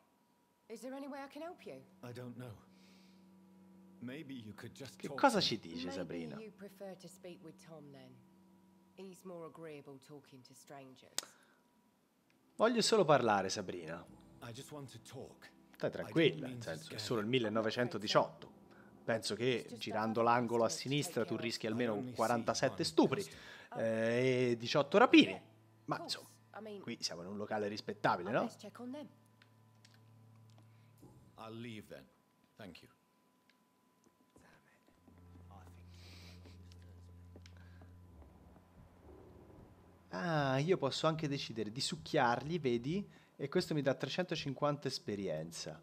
Is there any way I can help you? I don't know. Maybe you could just Che cosa ci dice Sabrina? Maybe you prefer to speak with Tom then. Voglio solo parlare, Sabrina. Stai tranquilla, nel senso è solo il 1918. Penso che girando l'angolo a sinistra tu rischi almeno 47 stupri oh. eh, e 18 rapine. Ma insomma, qui siamo in un locale rispettabile, no? I'll leave then. Thank you. Ah, io posso anche decidere di succhiarli, vedi? E questo mi dà 350 esperienza.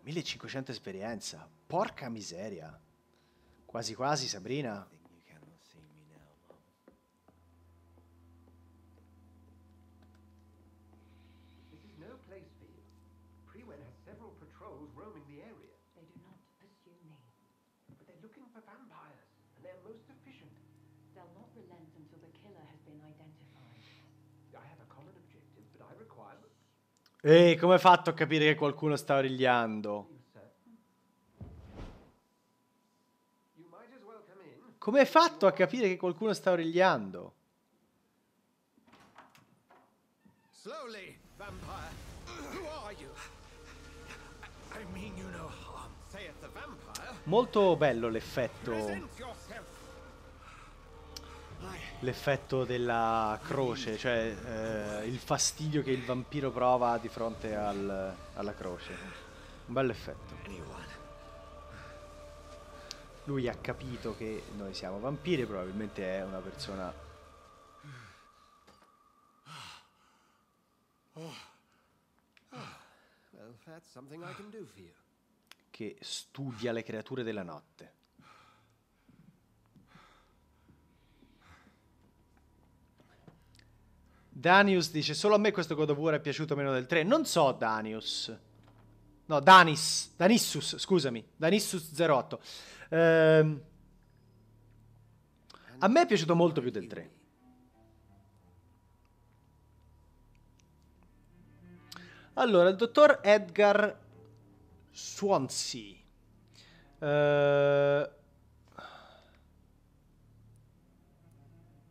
1500 esperienza. Porca miseria. Quasi quasi, Sabrina. Ehi, come hai fatto a capire che qualcuno sta origliando? Come hai fatto a capire che qualcuno sta origliando? Slowly, vampire. Who are you? I mean you no harm, saith the vampire. Molto bello l'effetto l'effetto della croce, cioè eh, il fastidio che il vampiro prova di fronte al, alla croce. Un bel effetto. Lui ha capito che noi siamo vampiri, probabilmente è una persona... Che studia le creature della notte. Danius dice, solo a me questo God of War è piaciuto meno del 3. Non so Danius. No, Danis. Danissus, scusami. Danissus08. Ehm, a me è piaciuto molto più del 3. Allora, il dottor Edgar Swansea. Ehm,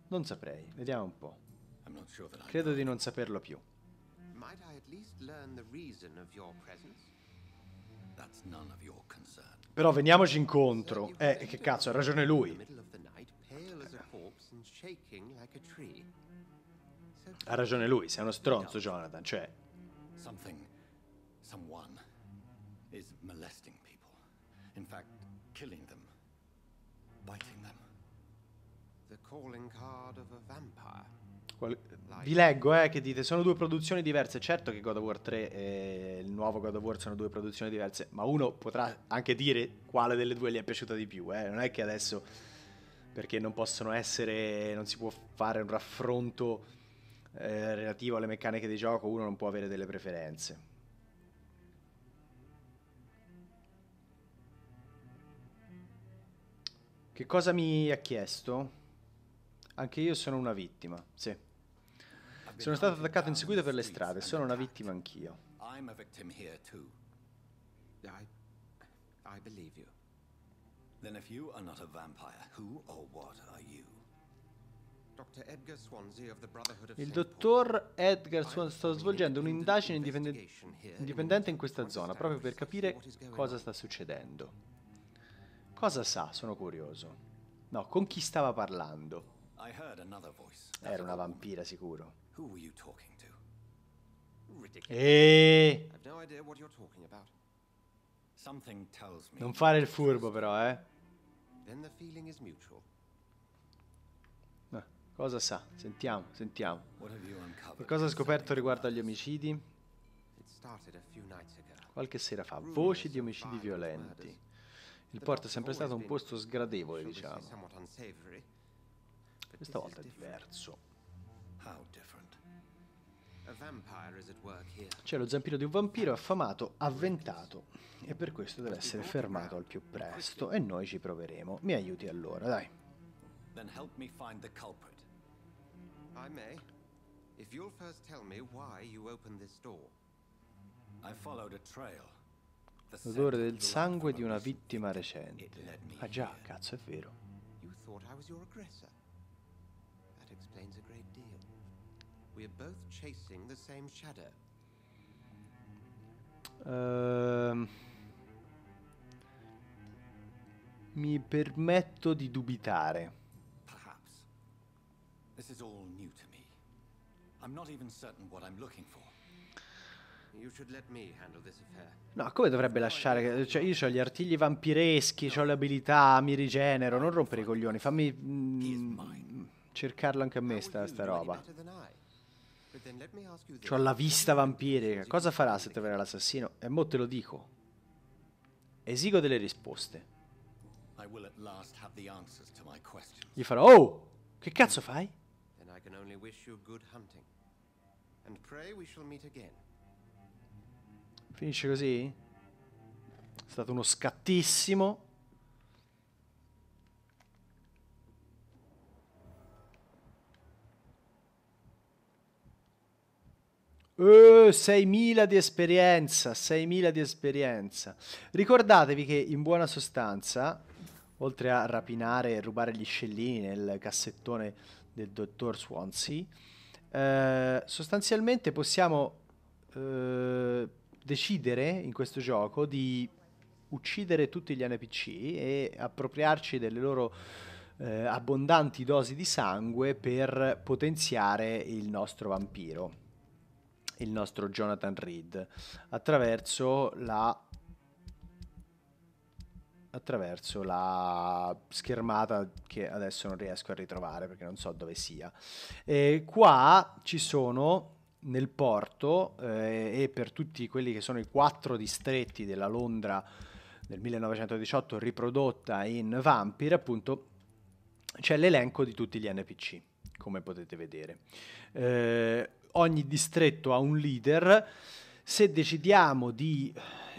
non saprei, vediamo un po'. Credo di non saperlo più. Però veniamoci incontro. Eh, che cazzo, ha ragione lui. Ha ragione lui, sei uno stronzo, Jonathan, cioè. Something someone is molesting people. In fact, killing them. Biting them. The calling card of a vampire. Quali... Vi leggo eh, che dite sono due produzioni diverse. Certo che God of War 3 e il nuovo God of War sono due produzioni diverse, ma uno potrà anche dire quale delle due gli è piaciuta di più. Eh. Non è che adesso perché non possono essere, non si può fare un raffronto eh, relativo alle meccaniche di gioco, uno non può avere delle preferenze. Che cosa mi ha chiesto? Anche io sono una vittima, sì. Sono stato attaccato in seguito per le strade, sono una vittima anch'io. I'm a victim here too. I I believe you. Then if you are not a vampire, who or what are you? Il dottor Edgar Swan sta svolgendo un'indagine indipendente in questa zona proprio per capire cosa sta succedendo. Cosa sa? Sono curioso. No, con chi stava parlando? Era una vampira sicuro. Who were you talking to? Ridiculous. Eh. Non fare il furbo però, eh. Then ah, cosa sa? Sentiamo, sentiamo. cosa ha scoperto riguardo agli omicidi? Qualche sera fa, voci di omicidi violenti. Il porto è sempre stato un posto sgradevole, diciamo. Questa volta è diverso. C'è lo zampino di un vampiro affamato, avventato e per questo deve essere fermato al più presto e noi ci proveremo. Mi aiuti allora, dai. Then help me find the culprit. I may, if you'll first tell me why you opened this door. I followed a trail. L'odore del sangue di una vittima recente. Ah già, cazzo, è vero. You thought I was your aggressor. That explains We are both chasing the same shadow. Uh, mi permetto di dubitare. Perhaps. This is all new to me. I'm not even certain what I'm looking for. No, come dovrebbe lasciare? Cioè, io ho gli artigli vampireschi, ho le abilità, mi rigenero, non rompere i coglioni, fammi mm, cercarlo anche a me sta, sta roba. C'ho la vista vampire. Cosa farà se troverà l'assassino? E mo te lo dico. Esigo delle risposte. Gli farò, oh, che cazzo fai? Finisce così? È stato uno scattissimo. Eh, 6.000 di esperienza, 6.000 di esperienza. Ricordatevi che in buona sostanza, oltre a rapinare e rubare gli scellini nel cassettone del dottor Swansea, eh, sostanzialmente possiamo eh, decidere in questo gioco di uccidere tutti gli NPC e appropriarci delle loro eh, abbondanti dosi di sangue per potenziare il nostro vampiro il nostro Jonathan Reed attraverso la attraverso la schermata che adesso non riesco a ritrovare perché non so dove sia. E qua ci sono nel porto eh, e per tutti quelli che sono i quattro distretti della Londra del 1918 riprodotta in Vampire, appunto c'è l'elenco di tutti gli NPC, come potete vedere. Eh, ogni distretto ha un leader, se decidiamo di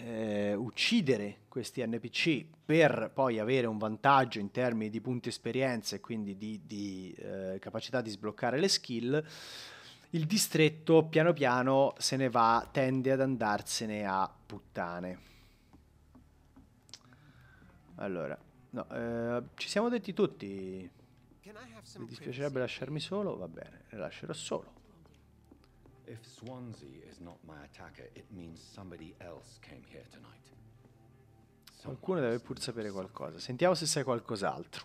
eh, uccidere questi NPC per poi avere un vantaggio in termini di punti esperienza e quindi di, di eh, capacità di sbloccare le skill, il distretto piano piano se ne va, tende ad andarsene a puttane. Allora, no, eh, ci siamo detti tutti. Mi dispiacerebbe lasciarmi solo, va bene, lascerò solo. If Swansea is not my attacker, it means somebody else came here tonight. Qualcuno deve pur sapere qualcosa. Sentiamo se sai qualcos'altro.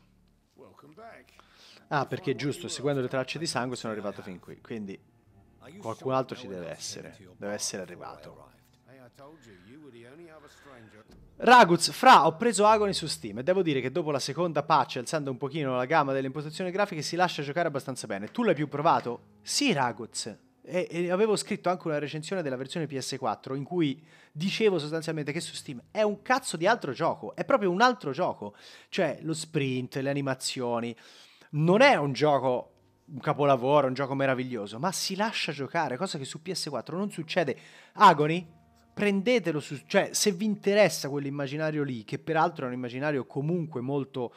Ah, perché giusto, seguendo le tracce di sangue sono arrivato fin qui, quindi qualcun altro ci deve essere, deve essere arrivato. Raguz, fra, ho preso Agony su Steam e devo dire che dopo la seconda patch, alzando un pochino la gamma delle impostazioni grafiche, si lascia giocare abbastanza bene. Tu l'hai più provato? Sì, Raguz, e, e, avevo scritto anche una recensione della versione PS4 in cui dicevo sostanzialmente che su Steam è un cazzo di altro gioco, è proprio un altro gioco, cioè lo sprint, le animazioni, non è un gioco un capolavoro, un gioco meraviglioso, ma si lascia giocare, cosa che su PS4 non succede. Agony, prendetelo su, cioè se vi interessa quell'immaginario lì, che peraltro è un immaginario comunque molto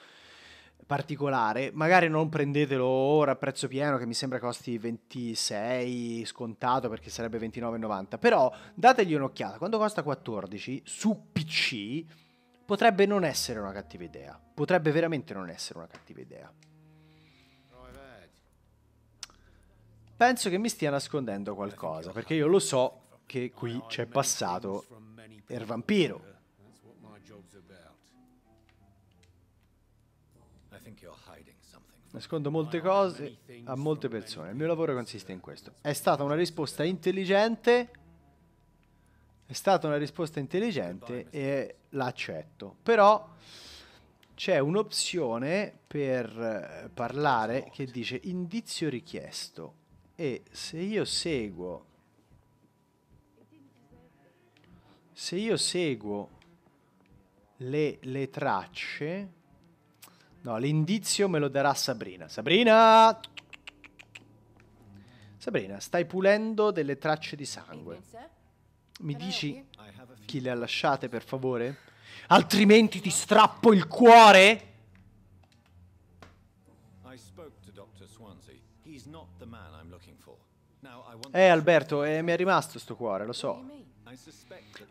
particolare, magari non prendetelo ora a prezzo pieno che mi sembra costi 26 scontato perché sarebbe 29,90, però dategli un'occhiata, quando costa 14 su PC potrebbe non essere una cattiva idea, potrebbe veramente non essere una cattiva idea. Penso che mi stia nascondendo qualcosa, perché io lo so che qui c'è passato il vampiro. Nascondo molte cose a molte persone. Il mio lavoro consiste in questo. È stata una risposta intelligente. È stata una risposta intelligente e l'accetto. Però c'è un'opzione per eh, parlare che dice indizio richiesto. E se io seguo... Se io seguo le, le tracce No, l'indizio me lo darà Sabrina. Sabrina! Sabrina, stai pulendo delle tracce di sangue. Mi dici chi le ha lasciate, per favore? Altrimenti ti strappo il cuore! Eh, Alberto, eh, mi è rimasto sto cuore, lo so.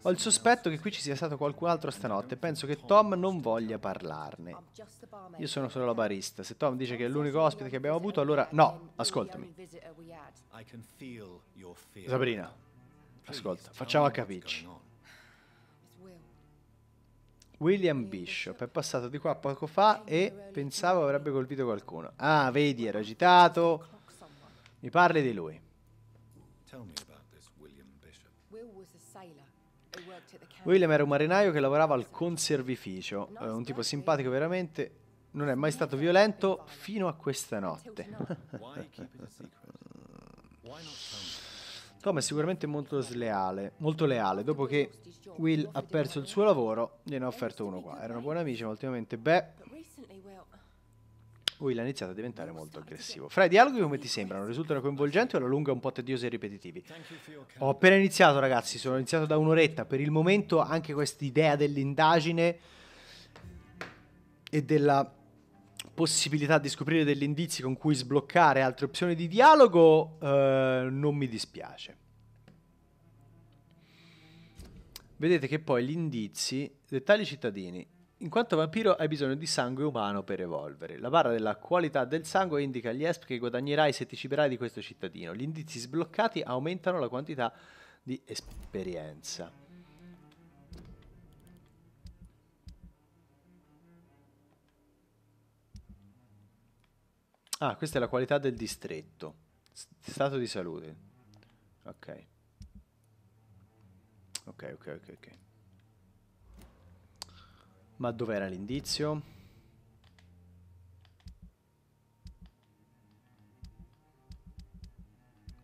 Ho il sospetto che qui ci sia stato qualcun altro stanotte. Penso che Tom non voglia parlarne. Io sono solo la barista. Se Tom dice che è l'unico ospite che abbiamo avuto, allora... No, ascoltami. Sabrina, ascolta, facciamo a capirci. William Bishop è passato di qua poco fa e pensavo avrebbe colpito qualcuno. Ah, vedi, era agitato. Mi parli di lui. William era un marinaio che lavorava al conservificio, eh, un tipo simpatico veramente, non è mai stato violento fino a questa notte. Tom è sicuramente molto sleale, molto leale. Dopo che Will ha perso il suo lavoro, gliene ha offerto uno qua. Erano buoni amici, ma ultimamente, beh, Will ha iniziato a diventare molto aggressivo. Fra i dialoghi come ti sembrano? Risultano coinvolgenti o alla lunga un po' tediosi e ripetitivi? Ho appena iniziato ragazzi, sono iniziato da un'oretta. Per il momento anche questa idea dell'indagine e della possibilità di scoprire degli indizi con cui sbloccare altre opzioni di dialogo eh, non mi dispiace. Vedete che poi gli indizi, dettagli cittadini, in quanto vampiro hai bisogno di sangue umano per evolvere. La barra della qualità del sangue indica gli esp che guadagnerai se ti ciberai di questo cittadino. Gli indizi sbloccati aumentano la quantità di esperienza. Ah, questa è la qualità del distretto. Stato di salute. Ok. Ok, ok, ok, ok. Ma dov'era l'indizio?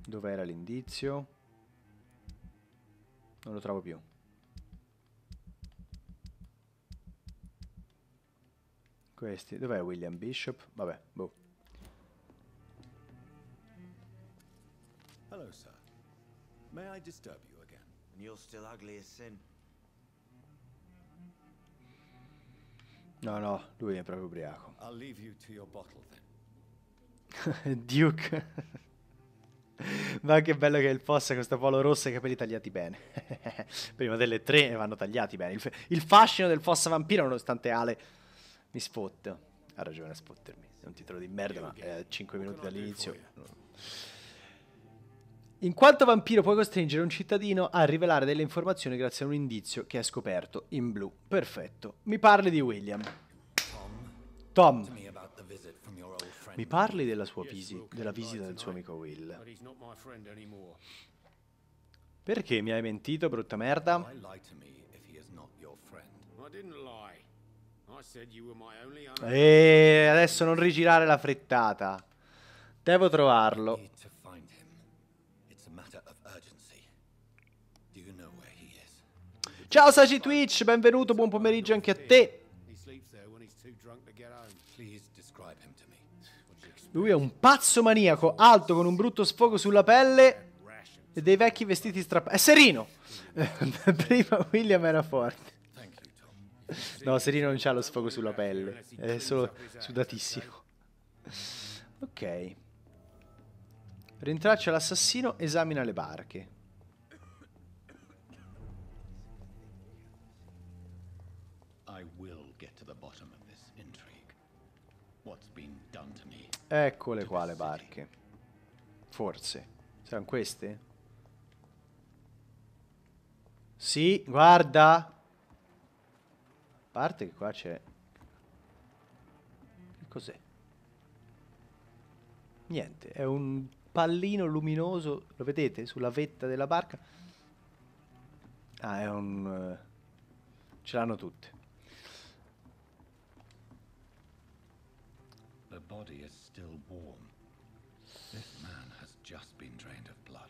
Dov'era l'indizio? Non lo trovo più. Questi, dov'è William Bishop? Vabbè, boh. Hello, sir. May I disturb you again? And you're still ugly as sin. No, no, lui è proprio ubriaco. I'll leave you to your bottle then. Duke. Ma che bello che è il fossa con questo polo rosso e i capelli tagliati bene. Prima delle tre ne vanno tagliati bene. Il, il fascino del fossa vampiro, nonostante Ale mi spot. Ha ragione a spottermi. È un titolo di merda, ma eh, 5 minuti dall'inizio. In quanto vampiro puoi costringere un cittadino a rivelare delle informazioni grazie a un indizio che è scoperto in blu. Perfetto. Mi parli di William. Tom. Mi parli della sua visi, della visita del suo amico Will. Perché mi hai mentito, brutta merda? E eh, adesso non rigirare la frettata. Devo trovarlo. Ciao Sagi Twitch, benvenuto, buon pomeriggio anche a te. Lui è un pazzo maniaco, alto, con un brutto sfogo sulla pelle e dei vecchi vestiti strappati. È Serino! Prima William era forte. No, Serino non ha lo sfogo sulla pelle, è solo sudatissimo. Ok. Rintraccia l'assassino, esamina le barche. Eccole qua le barche. Forse. Saranno queste? Sì, guarda! A parte che qua c'è... Che cos'è? Niente, è un pallino luminoso, lo vedete? Sulla vetta della barca. Ah, è un... Eh, ce l'hanno tutte. The body is still warm. This man has just been drained of blood.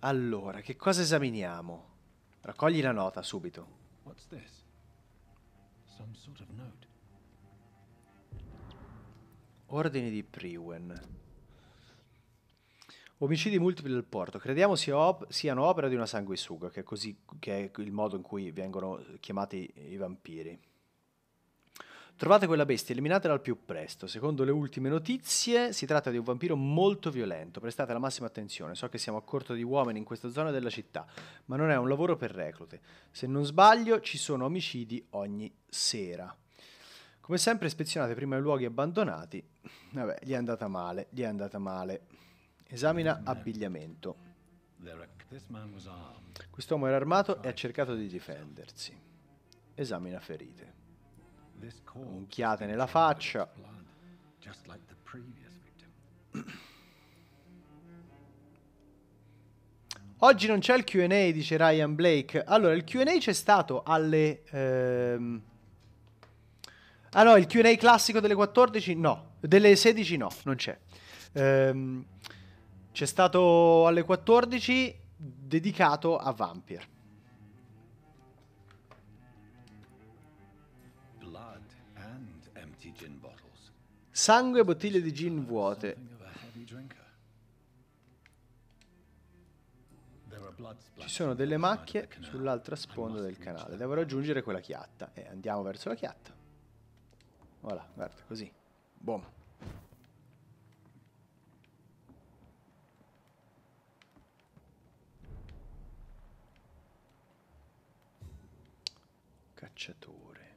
Allora, che cosa esaminiamo? Raccogli la nota subito. What's this? Some sort of note. Ordini di Priwen. Omicidi multipli del porto. Crediamo sia op siano opera di una sanguisuga, che è, così, che è il modo in cui vengono chiamati i vampiri. Trovate quella bestia, eliminatela al più presto. Secondo le ultime notizie, si tratta di un vampiro molto violento. Prestate la massima attenzione. So che siamo a corto di uomini in questa zona della città, ma non è un lavoro per reclute. Se non sbaglio, ci sono omicidi ogni sera. Come sempre, ispezionate prima i luoghi abbandonati. Vabbè, gli è andata male, gli è andata male. Esamina abbigliamento. Quest'uomo era armato e ha cercato di difendersi. Esamina ferite minchiate nella faccia. Oggi non c'è il QA, dice Ryan Blake. Allora, il QA c'è stato alle... Ehm... Ah no, il QA classico delle 14? No, delle 16 no, non c'è. Ehm... C'è stato alle 14 dedicato a Vampir. Sangue e bottiglie di gin vuote. Ci sono delle macchie sull'altra sponda del canale. Devo raggiungere quella chiatta. E eh, andiamo verso la chiatta. Voilà, guarda, così. Boom. Cacciatore.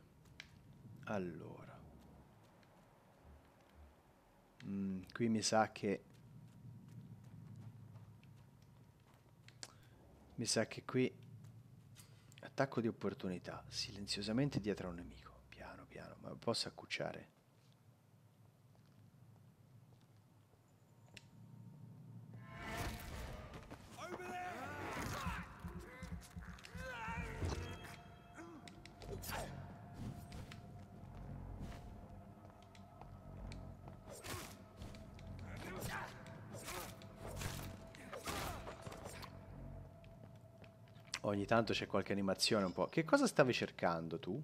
Allora. Mm, qui mi sa che... Mi sa che qui... Attacco di opportunità, silenziosamente dietro a un nemico. Piano, piano, ma posso accucciare? Ogni tanto c'è qualche animazione un po'. Che cosa stavi cercando tu?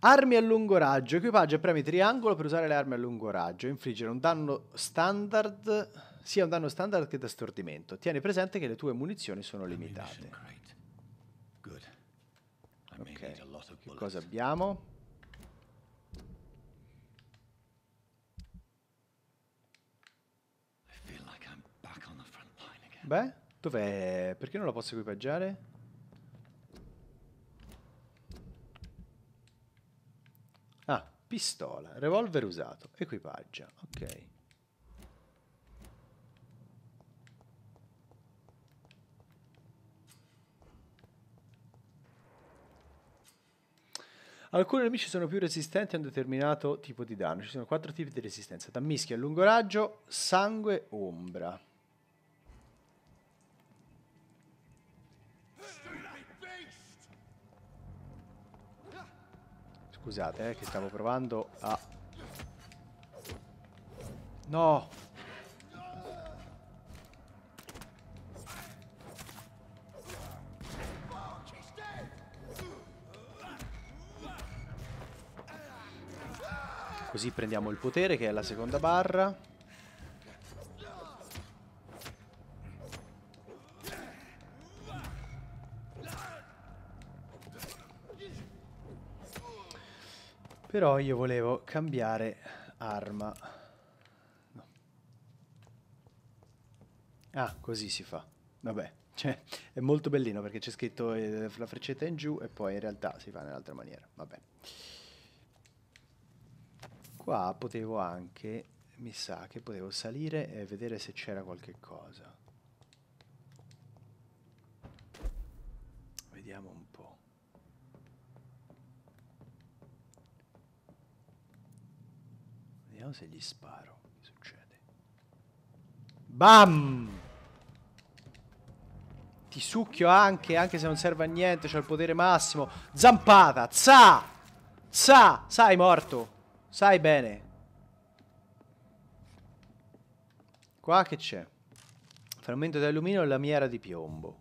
Armi a lungo raggio. Equipaggio e premi triangolo per usare le armi a lungo raggio. Infliggere un danno standard, sia un danno standard che da stordimento. Tieni presente che le tue munizioni sono limitate. Ok, che cosa abbiamo? Beh? Dov'è? Perché non la posso equipaggiare? Ah, pistola, revolver usato, equipaggia, ok. Alcuni nemici sono più resistenti a un determinato tipo di danno. Ci sono quattro tipi di resistenza: da mischia lungo raggio, sangue, ombra. Scusate, eh, che stavo provando a... No! Così prendiamo il potere, che è la seconda barra. però io volevo cambiare arma. No. Ah, così si fa. Vabbè, cioè, è molto bellino perché c'è scritto eh, la freccetta in giù e poi in realtà si fa nell'altra maniera. Vabbè. Qua potevo anche, mi sa che potevo salire e vedere se c'era qualche cosa. Vediamo un Vediamo se gli sparo. Che succede? Bam! Ti succhio anche, anche se non serve a niente, c'ho il potere massimo. Zampata! Za! Za! Sai morto! Sai bene! Qua che c'è? Frammento di alluminio e lamiera di piombo.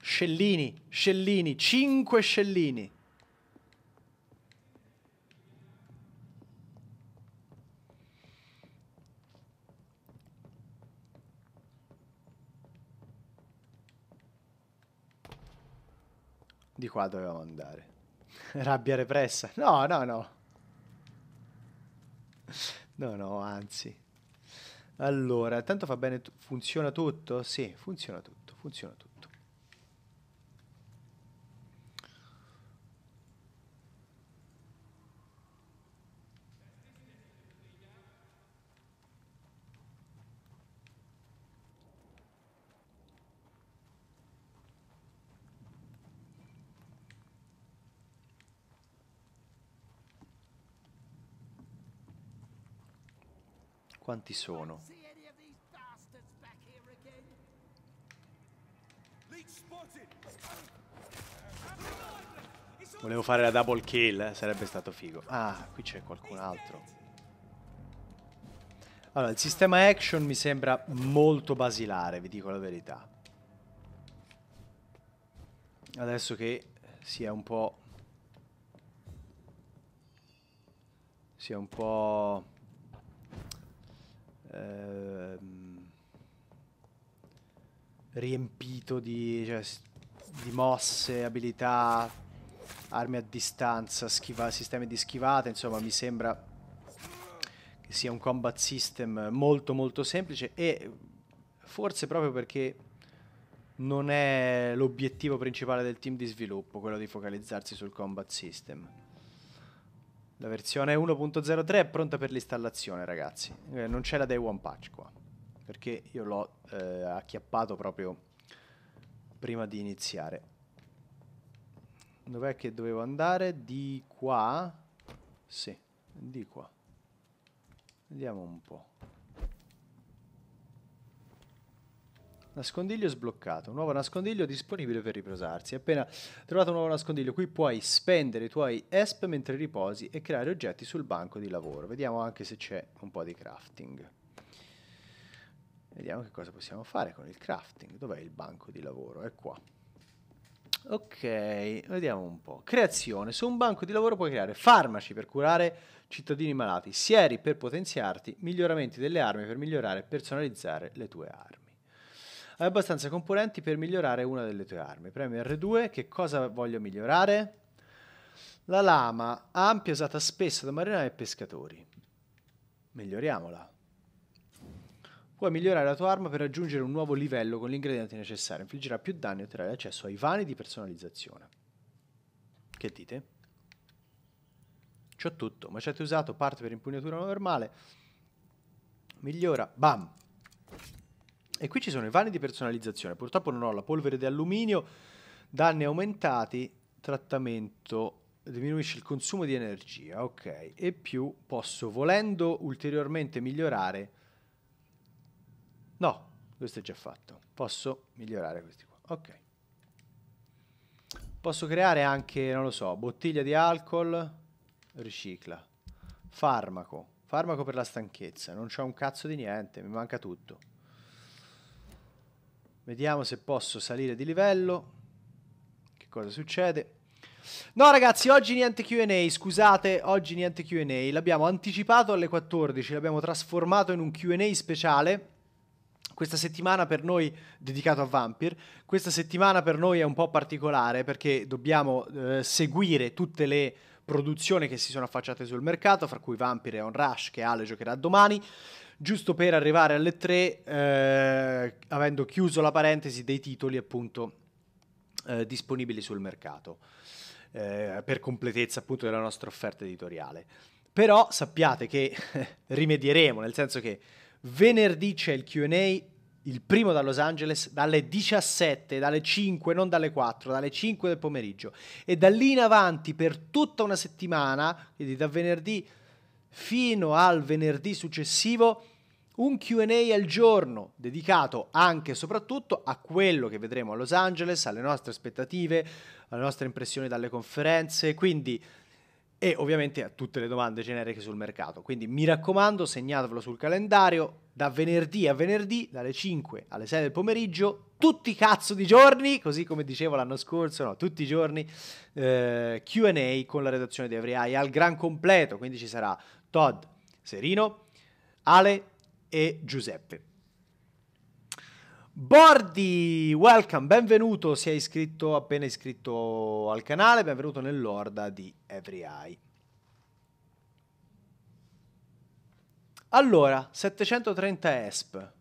Scellini, scellini, 5 scellini. Di qua dovevamo andare. Rabbia repressa. No, no, no. No, no, anzi. Allora, tanto fa bene, funziona tutto? Sì, funziona tutto, funziona tutto. Quanti sono? Volevo fare la double kill, eh? sarebbe stato figo. Ah, qui c'è qualcun altro. Allora, il sistema action mi sembra molto basilare, vi dico la verità. Adesso che sia un po'... Sia un po' eh, riempito di, cioè, di, mosse, abilità, armi a distanza, schiva, sistemi di schivata, insomma mi sembra che sia un combat system molto molto semplice e forse proprio perché non è l'obiettivo principale del team di sviluppo, quello di focalizzarsi sul combat system. La versione 1.03 è pronta per l'installazione, ragazzi. Eh, non c'è la day one patch qua, perché io l'ho eh, acchiappato proprio prima di iniziare. Dov'è che dovevo andare? Di qua? Sì, di qua. Vediamo un po'. Nascondiglio sbloccato, un nuovo nascondiglio disponibile per riposarsi. Appena trovato un nuovo nascondiglio, qui puoi spendere i tuoi ESP mentre riposi e creare oggetti sul banco di lavoro. Vediamo anche se c'è un po' di crafting. Vediamo che cosa possiamo fare con il crafting. Dov'è il banco di lavoro? È qua. Ok, vediamo un po'. Creazione. Su un banco di lavoro puoi creare farmaci per curare cittadini malati, sieri per potenziarti, miglioramenti delle armi per migliorare e personalizzare le tue armi abbastanza componenti per migliorare una delle tue armi. Premi R2, che cosa voglio migliorare? La lama, ampia usata spesso da marinai e pescatori. Miglioriamola. Puoi migliorare la tua arma per raggiungere un nuovo livello con gli ingredienti necessari. Infliggerà più danni e otterrai accesso ai vani di personalizzazione. Che dite? C'ho tutto. Machete usato, parte per impugnatura normale. Migliora. Bam! E qui ci sono i vani di personalizzazione. Purtroppo non ho la polvere di alluminio, danni aumentati, trattamento diminuisce il consumo di energia, ok, e più posso volendo ulteriormente migliorare. No, questo è già fatto. Posso migliorare questi qua. Ok. Posso creare anche, non lo so, bottiglia di alcol, ricicla. Farmaco, farmaco per la stanchezza, non c'ho un cazzo di niente, mi manca tutto. Vediamo se posso salire di livello. Che cosa succede? No ragazzi, oggi niente Q&A, scusate, oggi niente Q&A. L'abbiamo anticipato alle 14, l'abbiamo trasformato in un Q&A speciale. Questa settimana per noi, dedicato a Vampir, questa settimana per noi è un po' particolare perché dobbiamo eh, seguire tutte le produzioni che si sono affacciate sul mercato, fra cui Vampir e On Rush che Ale giocherà domani giusto per arrivare alle 3, eh, avendo chiuso la parentesi dei titoli appunto eh, disponibili sul mercato, eh, per completezza appunto della nostra offerta editoriale. Però sappiate che rimedieremo, nel senso che venerdì c'è il QA, il primo da Los Angeles, dalle 17, dalle 5, non dalle 4, dalle 5 del pomeriggio. E da lì in avanti per tutta una settimana, quindi da venerdì fino al venerdì successivo un QA al giorno dedicato anche e soprattutto a quello che vedremo a Los Angeles, alle nostre aspettative, alle nostre impressioni dalle conferenze, quindi e ovviamente a tutte le domande generiche sul mercato. Quindi mi raccomando, segnatevelo sul calendario da venerdì a venerdì, dalle 5 alle 6 del pomeriggio, tutti i cazzo di giorni, così come dicevo l'anno scorso, no, tutti i giorni eh, QA con la redazione di Avriai al gran completo, quindi ci sarà Todd, Serino, Ale e Giuseppe. Bordi, welcome, benvenuto se iscritto, appena iscritto al canale, benvenuto nell'orda di Every Allora, 730 ESP.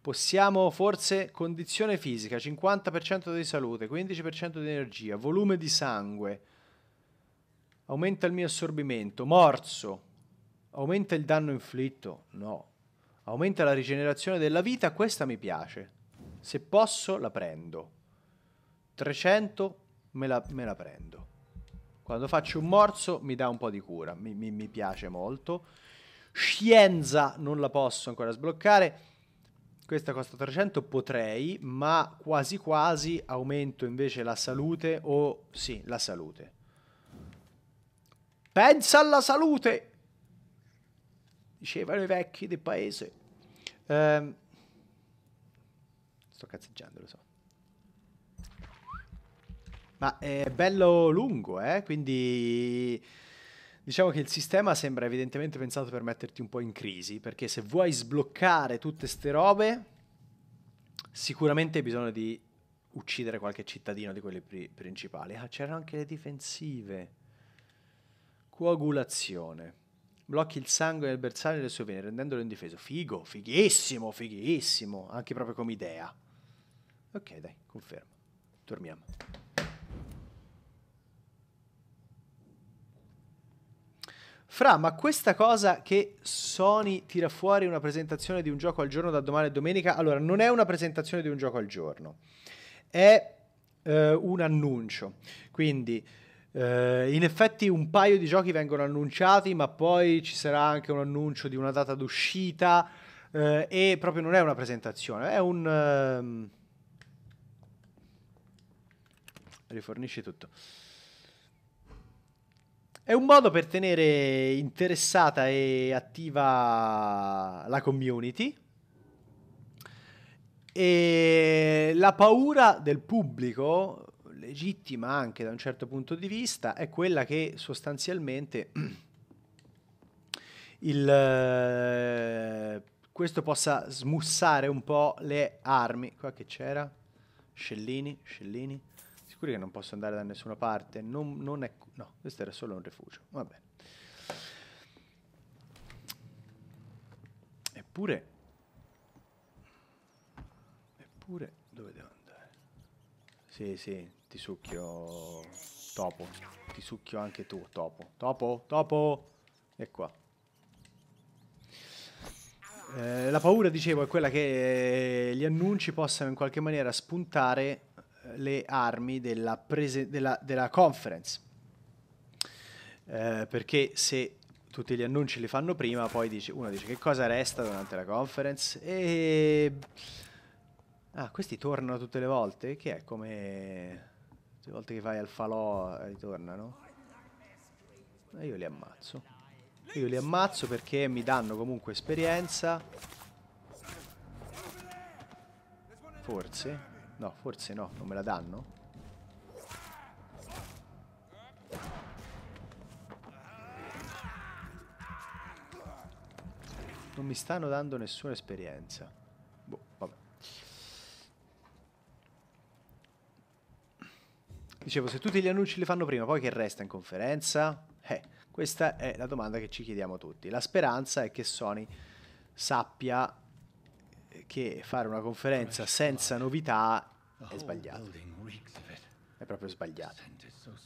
Possiamo forse condizione fisica, 50% di salute, 15% di energia, volume di sangue, aumenta il mio assorbimento, morso, aumenta il danno inflitto, no, aumenta la rigenerazione della vita, questa mi piace, se posso la prendo, 300 me la, me la prendo, quando faccio un morso mi dà un po' di cura, mi, mi, mi piace molto, scienza non la posso ancora sbloccare, questa costa 300 potrei, ma quasi quasi aumento invece la salute o sì, la salute Pensa alla salute, dicevano i vecchi del paese. Um, sto cazzeggiando, lo so. Ma è bello lungo, eh? quindi diciamo che il sistema sembra evidentemente pensato per metterti un po' in crisi, perché se vuoi sbloccare tutte ste robe, sicuramente hai bisogno di uccidere qualche cittadino di quelli pri- principali. Ah, c'erano anche le difensive. Coagulazione. Blocchi il sangue nel bersaglio e le sue vene, rendendolo indifeso. Figo, fighissimo, fighissimo. Anche proprio come idea. Ok, dai, confermo. Dormiamo. Fra, ma questa cosa che Sony tira fuori una presentazione di un gioco al giorno da domani a domenica, allora non è una presentazione di un gioco al giorno, è eh, un annuncio. Quindi eh, in effetti un paio di giochi vengono annunciati, ma poi ci sarà anche un annuncio di una data d'uscita eh, e proprio non è una presentazione, è un... Ehm... Rifornisci tutto. È un modo per tenere interessata e attiva la community, e la paura del pubblico legittima anche da un certo punto di vista è quella che sostanzialmente il, eh, questo possa smussare un po' le armi. Qua che c'era? Scellini, Scellini. Sicuri che non posso andare da nessuna parte. Non, non è, no, questo era solo un rifugio. Va bene. Eppure... Eppure... Dove devo andare? Sì, sì, ti succhio, topo. Ti succhio anche tu, topo. Topo, topo. E qua. Eh, la paura, dicevo, è quella che eh, gli annunci possano in qualche maniera spuntare eh, le armi della, prese- della, della conference. Eh, perché se tutti gli annunci li fanno prima, poi dice, uno dice che cosa resta durante la conference e... Ah, questi tornano tutte le volte? Che è come le volte che vai al falò eh, ritornano. E io li ammazzo. Io li ammazzo perché mi danno comunque esperienza. Forse. No, forse no, non me la danno. Non mi stanno dando nessuna esperienza. Dicevo, se tutti gli annunci li fanno prima, poi che resta in conferenza? Eh, questa è la domanda che ci chiediamo tutti. La speranza è che Sony sappia che fare una conferenza senza novità è sbagliato. È proprio sbagliato.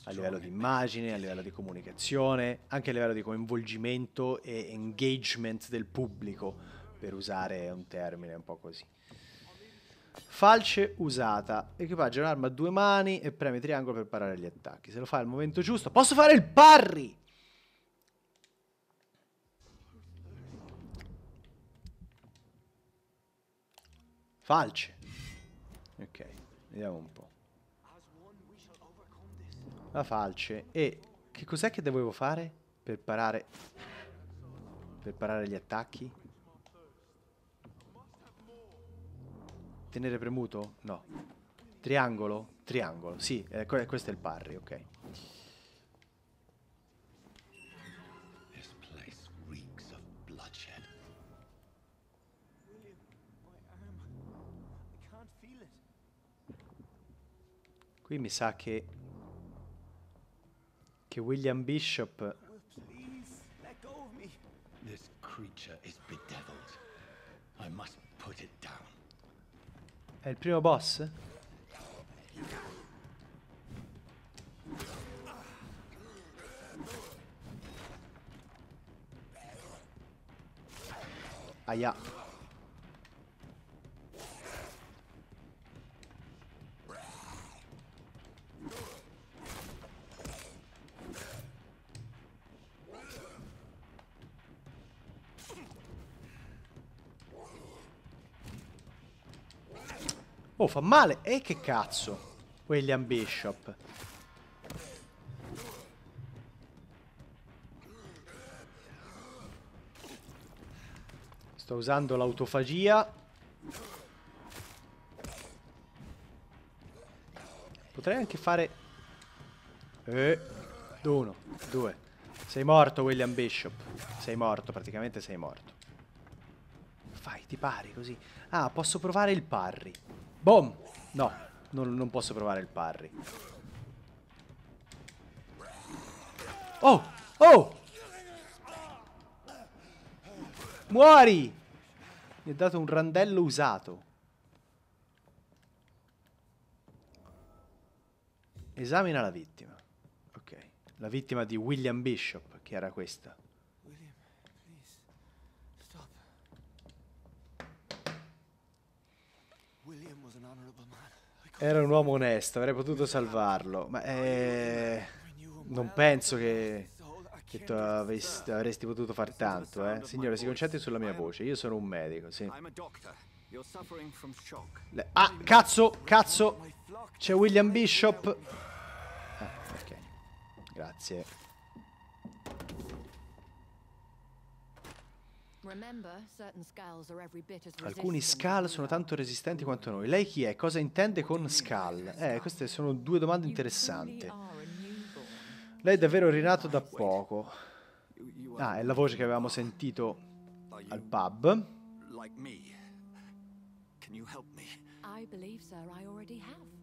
A livello di immagine, a livello di comunicazione, anche a livello di coinvolgimento e engagement del pubblico, per usare un termine un po' così. Falce usata. Equipaggia un'arma a due mani e preme triangolo per parare gli attacchi. Se lo fa al momento giusto... Posso fare il parry! Falce. Ok, vediamo un po'. La falce. E che cos'è che dovevo fare per parare... Per parare gli attacchi? Tenere premuto? No. Triangolo? Triangolo, sì, eh, questo è il parry, ok. Qui mi sa che... che William Bishop... This creature is bedeviled. I must è il primo boss? Aia. fa male. E che cazzo? William Bishop. Sto usando l'autofagia. Potrei anche fare... Eh, uno, due. Sei morto, William Bishop. Sei morto, praticamente sei morto. Fai, ti pari così. Ah, posso provare il parry. Boom! No, non, non posso provare il parry. Oh! Oh! Muori! Mi ha dato un randello usato. Esamina la vittima. Ok. La vittima di William Bishop, che era questa. Ecco. Era un uomo onesto, avrei potuto salvarlo, ma eh, non penso che, che tu avesti, avresti potuto far tanto, eh. Signore, si concentri sulla mia voce, io sono un medico, sì. ah, cazzo, cazzo! C'è William Bishop! Ah, ok. Grazie. Alcuni Skal sono tanto resistenti quanto noi. Lei chi è? Cosa intende con Skal? Eh, queste sono due domande interessanti. Lei è davvero rinato da poco. Ah, è la voce che avevamo sentito al pub. Come me. Can you Credo, me? I believe, sir, I already have.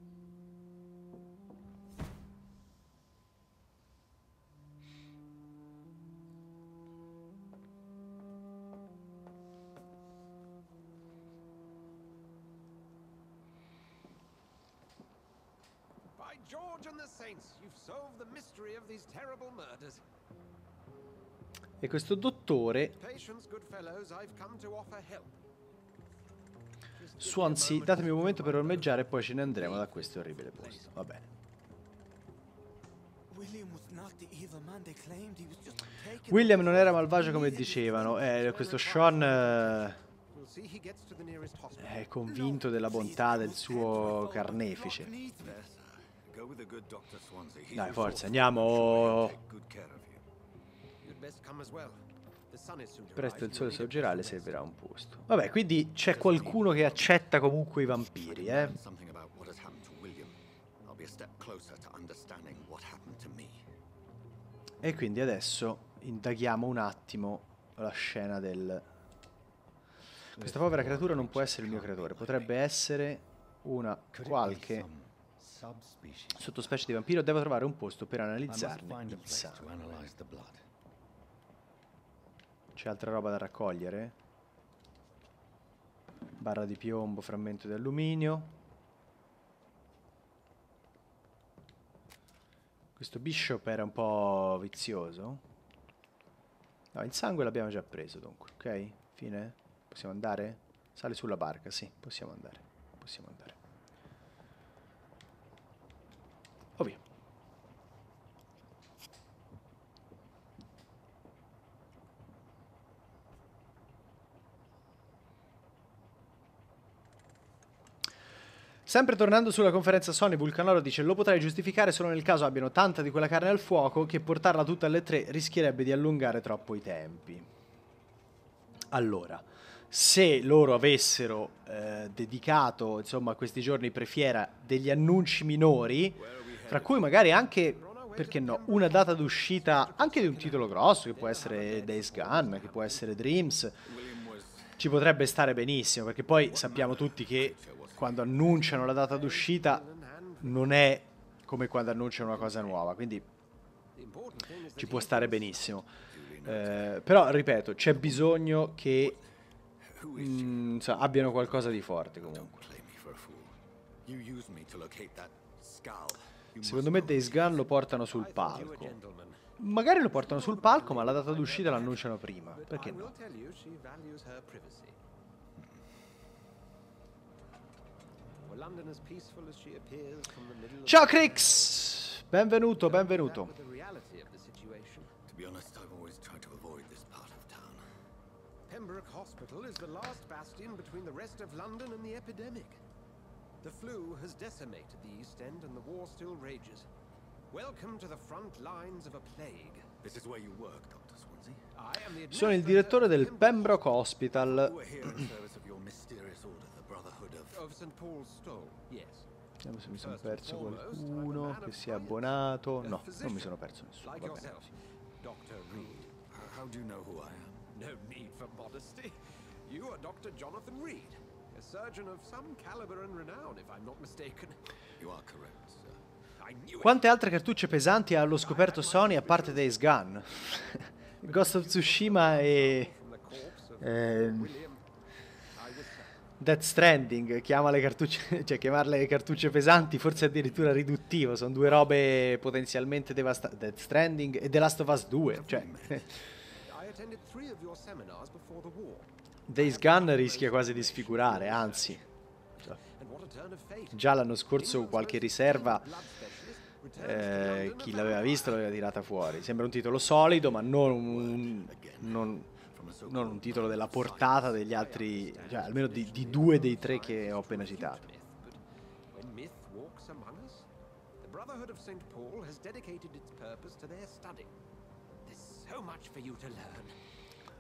E questo dottore... Swansea, datemi un momento per ormeggiare e poi ce ne andremo da questo orribile posto. Va bene. William non era malvagio come dicevano. Eh, questo Sean eh, è convinto della bontà del suo carnefice. Dai, forza, andiamo. Presto il sole sorgerà, le servirà un posto. Vabbè, quindi c'è qualcuno che accetta comunque i vampiri, eh? E quindi adesso indaghiamo un attimo la scena del... Questa povera creatura non può essere il mio creatore, potrebbe essere una qualche sottospecie di vampiro, devo trovare un posto per analizzarne il sangue. C'è altra roba da raccogliere? Barra di piombo, frammento di alluminio. Questo bishop era un po' vizioso. No, il sangue l'abbiamo già preso dunque, ok? Fine? Possiamo andare? Sale sulla barca, sì, possiamo andare. Possiamo andare. Sempre tornando sulla conferenza Sony, Vulcanoro dice lo potrei giustificare solo nel caso abbiano tanta di quella carne al fuoco che portarla tutta alle tre rischierebbe di allungare troppo i tempi. Allora, se loro avessero eh, dedicato insomma, questi giorni prefiera degli annunci minori, fra cui magari anche, perché no, una data d'uscita anche di un titolo grosso, che può essere Days Gone, che può essere Dreams, ci potrebbe stare benissimo, perché poi sappiamo tutti che quando annunciano la data d'uscita non è come quando annunciano una cosa nuova, quindi ci può stare benissimo. Eh, però, ripeto, c'è bisogno che mh, mm, so, abbiano qualcosa di forte comunque. Secondo me Days Gun lo portano sul palco. Magari lo portano sul palco, ma la data d'uscita l'annunciano prima. Perché no? Ciao Crix! Benvenuto, benvenuto. Pembroke Hospital is the last bastion between the rest of London and the epidemic. The flu has decimated the East End and the war still rages. Welcome to the front lines of a plague. This is where you work, Dr. Swansea. Sono il direttore del Pembroke Hospital. Vediamo se mi sono perso qualcuno che si è abbonato. No, non mi sono perso nessuno. Va bene così. How do you know who I am? No need for modesty. You are Dr. Jonathan Reed, a surgeon of some caliber and renown, if I'm not mistaken. You are correct, sir. Quante altre cartucce pesanti ha allo scoperto Sony a parte Days Gun? Ghost of Tsushima e... Eh, Death Stranding, chiama le cartucce, cioè chiamarle cartucce pesanti, forse addirittura riduttivo, sono due robe potenzialmente devastanti, Death Stranding e The Last of Us 2, cioè... Days Gun rischia quasi di sfigurare, anzi. Già l'anno scorso qualche riserva eh, chi l'aveva visto l'aveva tirata fuori. Sembra un titolo solido, ma non, un, non non un titolo della portata degli altri, cioè almeno di, di due dei tre che ho appena citato. Brotherhood of St. Paul has dedicated its purpose to their study. There's so much for you to learn.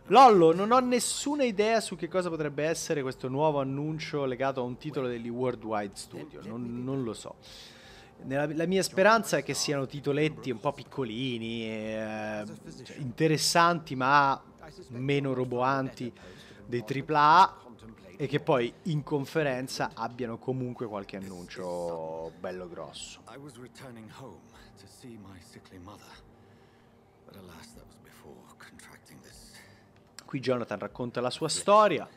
Lollo, non ho nessuna idea su che cosa potrebbe essere questo nuovo annuncio legato a un titolo degli Worldwide Studio, non, non lo so. Nella, la mia speranza è che siano titoletti un po' piccolini, eh, cioè, interessanti, ma meno roboanti dei AAA e che poi in conferenza abbiano comunque qualche annuncio bello grosso. Qui Jonathan racconta la sua storia.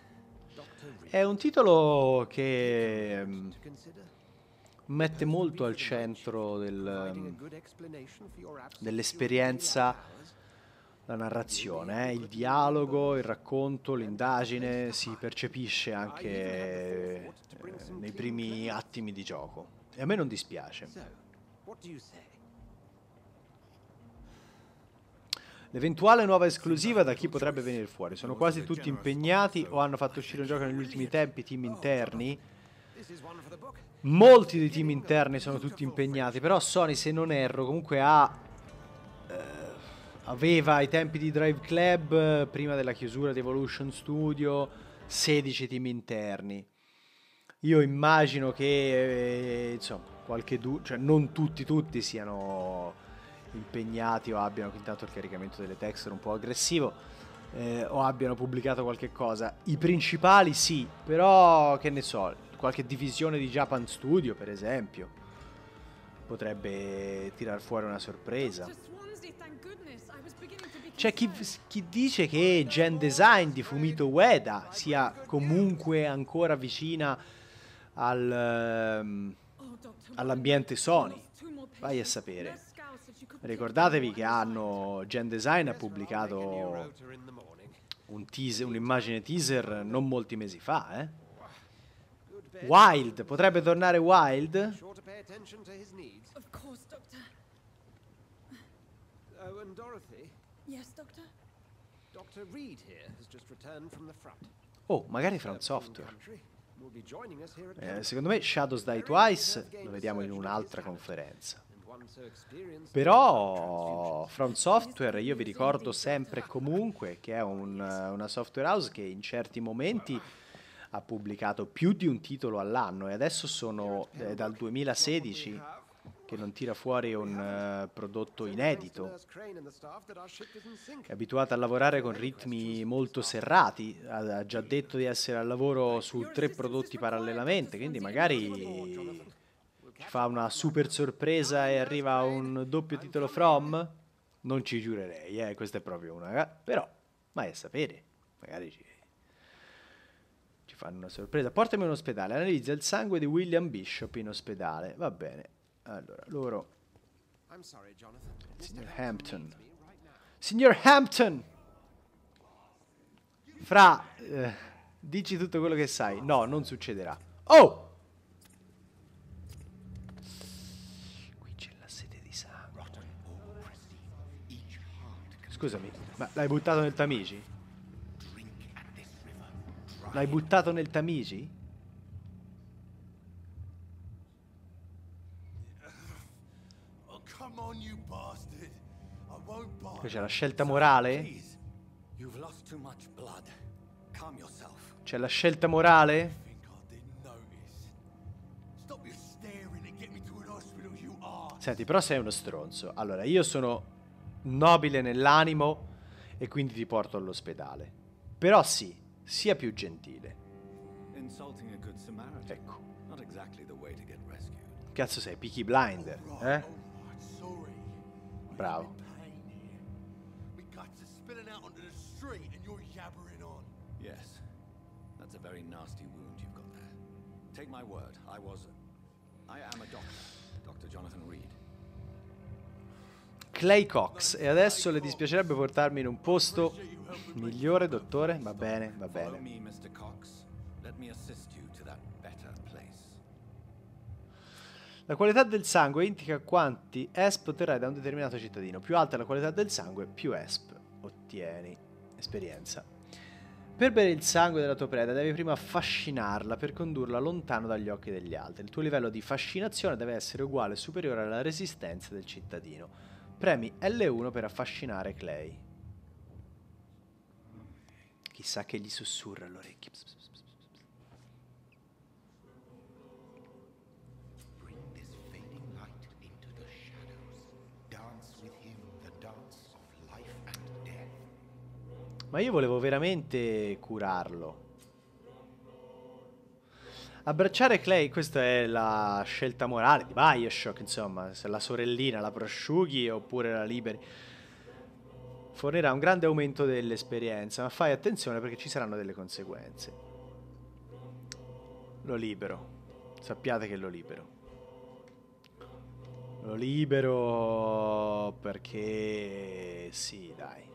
È un titolo che mm, mette molto al centro del, mm, dell'esperienza la narrazione, eh? il dialogo, il racconto, l'indagine si percepisce anche eh, nei primi attimi di gioco. E a me non dispiace. L'eventuale nuova esclusiva da chi potrebbe venire fuori? Sono quasi tutti impegnati o hanno fatto uscire un gioco negli ultimi tempi, team oh, interni? Molti dei team interni sono tutti impegnati, però Sony, se non erro, comunque ha aveva ai tempi di Drive Club, eh, prima della chiusura di Evolution Studio, 16 team interni. Io immagino che, eh, insomma, qualche du- cioè non tutti, tutti siano impegnati o abbiano intanto il caricamento delle texture un po' aggressivo eh, o abbiano pubblicato qualche cosa. I principali sì, però che ne so, qualche divisione di Japan Studio, per esempio, potrebbe tirar fuori una sorpresa. C'è cioè, chi, chi, dice che gen design di Fumito Ueda sia comunque ancora vicina al, um, all'ambiente Sony. Vai a sapere. Ricordatevi che hanno Gen Design ha pubblicato un teaser, un'immagine teaser non molti mesi fa, eh? Wild, potrebbe tornare Wild? Oh, and Dorothy, Yes, doctor. Dr. Reed here has just returned from the front. Oh, magari From Software. Eh, secondo me Shadows Die Twice lo vediamo in un'altra conferenza. Però From Software io vi ricordo sempre e comunque che è un, una software house che in certi momenti ha pubblicato più di un titolo all'anno e adesso sono eh, dal 2016 che non tira fuori un uh, prodotto inedito, è abituata a lavorare con ritmi molto serrati, ha già detto di essere al lavoro su tre prodotti parallelamente, quindi magari ci fa una super sorpresa e arriva un doppio titolo From, non ci giurerei, eh, questa è proprio una... però, mai a sapere, magari ci fanno una sorpresa. Portami in ospedale, analizza il sangue di William Bishop in ospedale. Va bene. Allora, loro... Signor Hampton. Signor Hampton! Fra, eh, dici tutto quello che sai. No, non succederà. Oh! Qui c'è la sete di sangue. Scusami, ma l'hai buttato nel Tamigi? L'hai buttato nel Tamigi? Poi c'è la scelta morale. C'è la scelta morale? Senti, però sei uno stronzo. Allora, io sono nobile nell'animo e quindi ti porto all'ospedale. Però sì, sia più gentile. Ecco. Cazzo sei, Peaky Blinder, eh? Bravo. We got to spilling out onto the street and you're yabbering on. Yes. That's a very nasty wound you've got there. Take my word, I was... I am a doctor, Dr. Jonathan Reed. Clay Cox, e adesso le dispiacerebbe portarmi in un posto migliore, dottore? Va bene, va bene. Follow me, Mr. Cox. Let me assist La qualità del sangue indica quanti ESP otterrai da un determinato cittadino. Più alta è la qualità del sangue, più ESP ottieni. Esperienza. Per bere il sangue della tua preda devi prima affascinarla per condurla lontano dagli occhi degli altri. Il tuo livello di fascinazione deve essere uguale o superiore alla resistenza del cittadino. Premi L1 per affascinare Clay. Chissà che gli sussurra all'orecchio. Ma io volevo veramente curarlo. Abbracciare Clay, questa è la scelta morale di Bioshock, insomma, se la sorellina la prosciughi oppure la liberi. Fornirà un grande aumento dell'esperienza, ma fai attenzione perché ci saranno delle conseguenze. Lo libero. Sappiate che lo libero. Lo libero perché sì, dai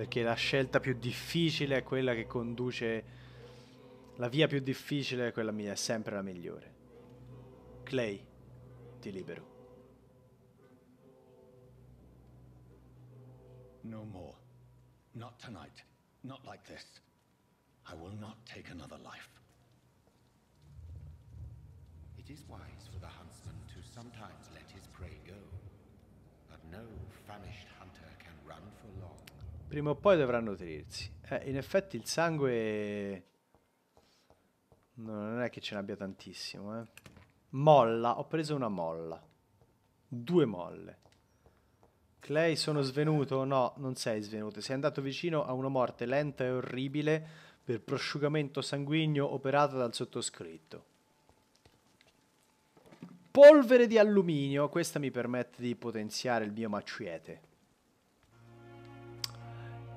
perché la scelta più difficile è quella che conduce, la via più difficile è quella mia, è sempre la migliore. Clay, ti libero. No more. Not tonight. Not like this. I will not take another life. It is wise for the huntsman to sometimes let his prey go. But no famished Prima o poi dovranno nutrirsi. Eh, in effetti il sangue... non è che ce n'abbia tantissimo, eh. Molla, ho preso una molla. Due molle. Clay, sono svenuto? No, non sei svenuto. Sei andato vicino a una morte lenta e orribile per prosciugamento sanguigno operato dal sottoscritto. Polvere di alluminio, questa mi permette di potenziare il mio macchiete.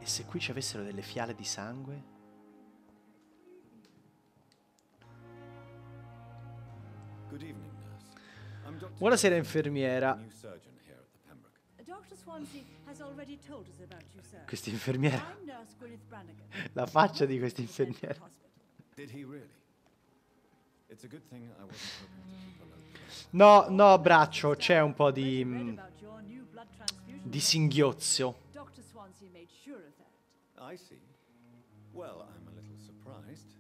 E se qui ci avessero delle fiale di sangue? Buonasera infermiera. Questa infermiera. La faccia di questa infermiera. No, no, braccio, c'è un po' di mm, di singhiozzo. I see. Well, I'm a little surprised,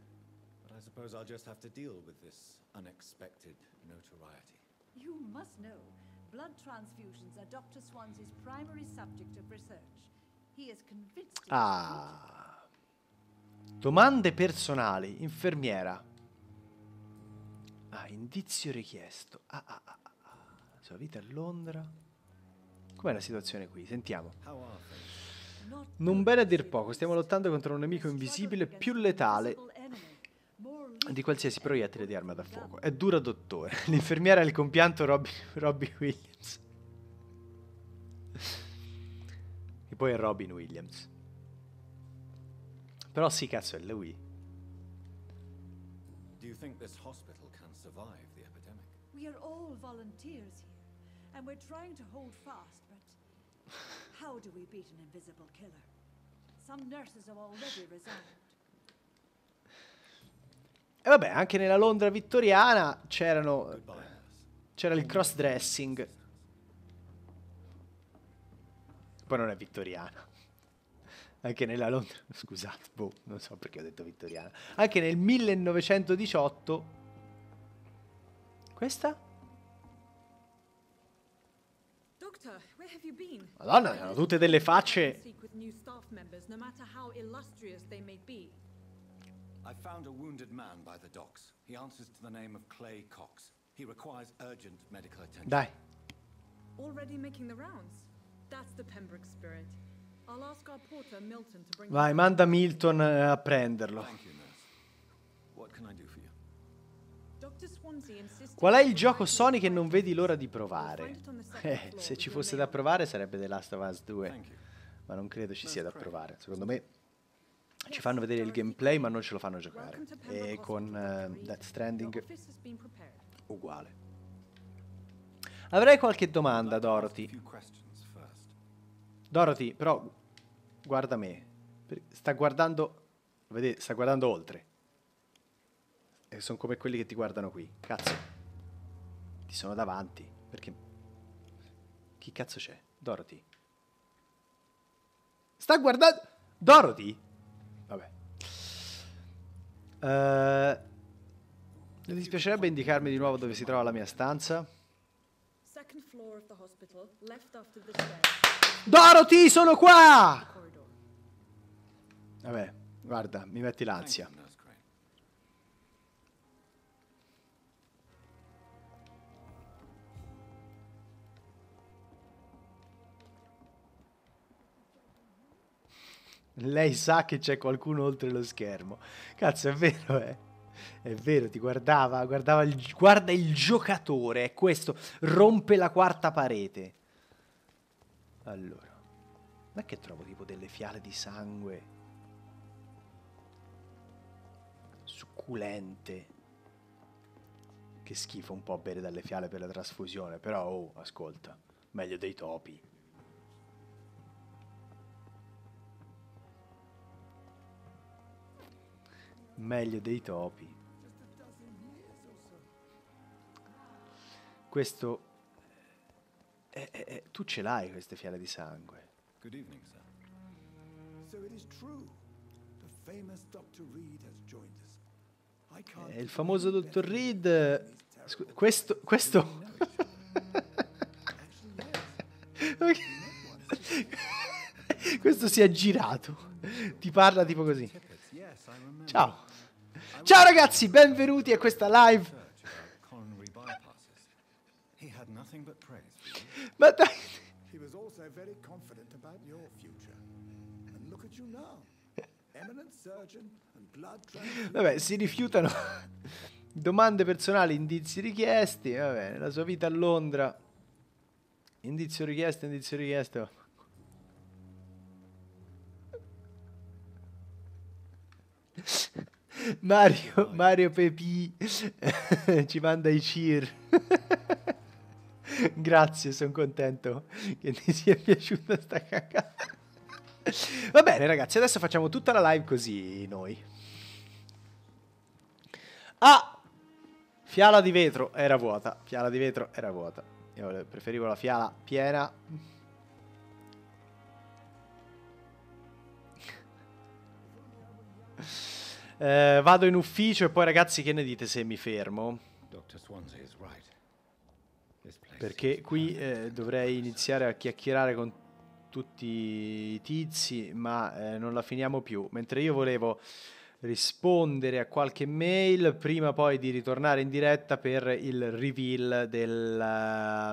but I suppose I'll just have to deal with this unexpected notoriety. You must know, blood transfusions are Dr. Swansea's primary subject of research. He is convinced... Ah. Domande personali, infermiera. Ah, indizio richiesto. Ah, ah, ah, ah. sua vita a Londra. Com'è la situazione qui? Sentiamo. How are things? Non bene a dir poco, stiamo lottando contro un nemico invisibile più letale di qualsiasi proiettile di arma da fuoco. È dura, dottore. L'infermiera e il compianto Robbie, Robbie Williams. E poi è Robin Williams. Però sì, cazzo, è lui. Do you think this hospital can survive the epidemic? We are all volunteers here, and we're trying to hold fast, but How do we beat an invisible killer? Some nurses have already resigned. E vabbè, anche nella Londra vittoriana c'erano c'era il cross dressing. Poi non è vittoriana. Anche nella Londra, scusate, boh, non so perché ho detto vittoriana. Anche nel 1918 questa Madonna, erano tutte delle facce. I found a wounded man by the docks. He answers to the name of Clay Cox. He requires urgent medical attention. Dai. Already making the rounds. That's the Pembroke spirit. I'll ask our porter Milton to bring Vai, manda Milton eh, a prenderlo. Thank you, nurse. What can I do for you? Qual è il gioco Sony che non vedi l'ora di provare? Eh, se ci fosse da provare sarebbe The Last of Us 2, ma non credo ci sia da provare. Secondo me ci fanno vedere il gameplay ma non ce lo fanno giocare. E con uh, Death Stranding uguale. Avrei qualche domanda, Dorothy. Dorothy, però guarda me. Sta guardando, vedete, sta guardando oltre. E sono come quelli che ti guardano qui. Cazzo. Ti sono davanti. Perché... Chi cazzo c'è? Dorothy. Sta guardando... Dorothy? Vabbè. Uh, eh, le dispiacerebbe indicarmi di nuovo dove si trova la mia stanza? Dorothy, sono qua! Vabbè, guarda, mi metti l'ansia. Lei sa che c'è qualcuno oltre lo schermo. Cazzo, è vero, eh. È vero, ti guardava, guardava il, guarda il giocatore, è questo, rompe la quarta parete. Allora, non è che trovo tipo delle fiale di sangue succulente. Che schifo un po' bere dalle fiale per la trasfusione, però oh, ascolta, meglio dei topi. meglio dei topi. Questo... Eh, eh, eh, tu ce l'hai queste fiale di sangue. Good evening, sir. So it is true. The famous Dr. Reed has joined us. Eh, il famoso dottor Reed. Eh, questo. questo. questo si è girato. Ti parla tipo così. Ciao. Ciao ragazzi, benvenuti a questa live. Ma dai. Vabbè, si rifiutano domande personali, indizi richiesti. Vabbè, bene, la sua vita a Londra. Indizio richiesto, indizio richiesto. Mario, Mario Pepì ci manda i cheer. Grazie, sono contento che ti sia piaciuta sta cacca. Va bene ragazzi, adesso facciamo tutta la live così noi. Ah! Fiala di vetro era vuota, fiala di vetro era vuota. Io preferivo la fiala piena. Eh, vado in ufficio e poi ragazzi che ne dite se mi fermo? Perché qui eh, dovrei iniziare a chiacchierare con tutti i tizi, ma eh, non la finiamo più. Mentre io volevo rispondere a qualche mail prima poi di ritornare in diretta per il reveal del,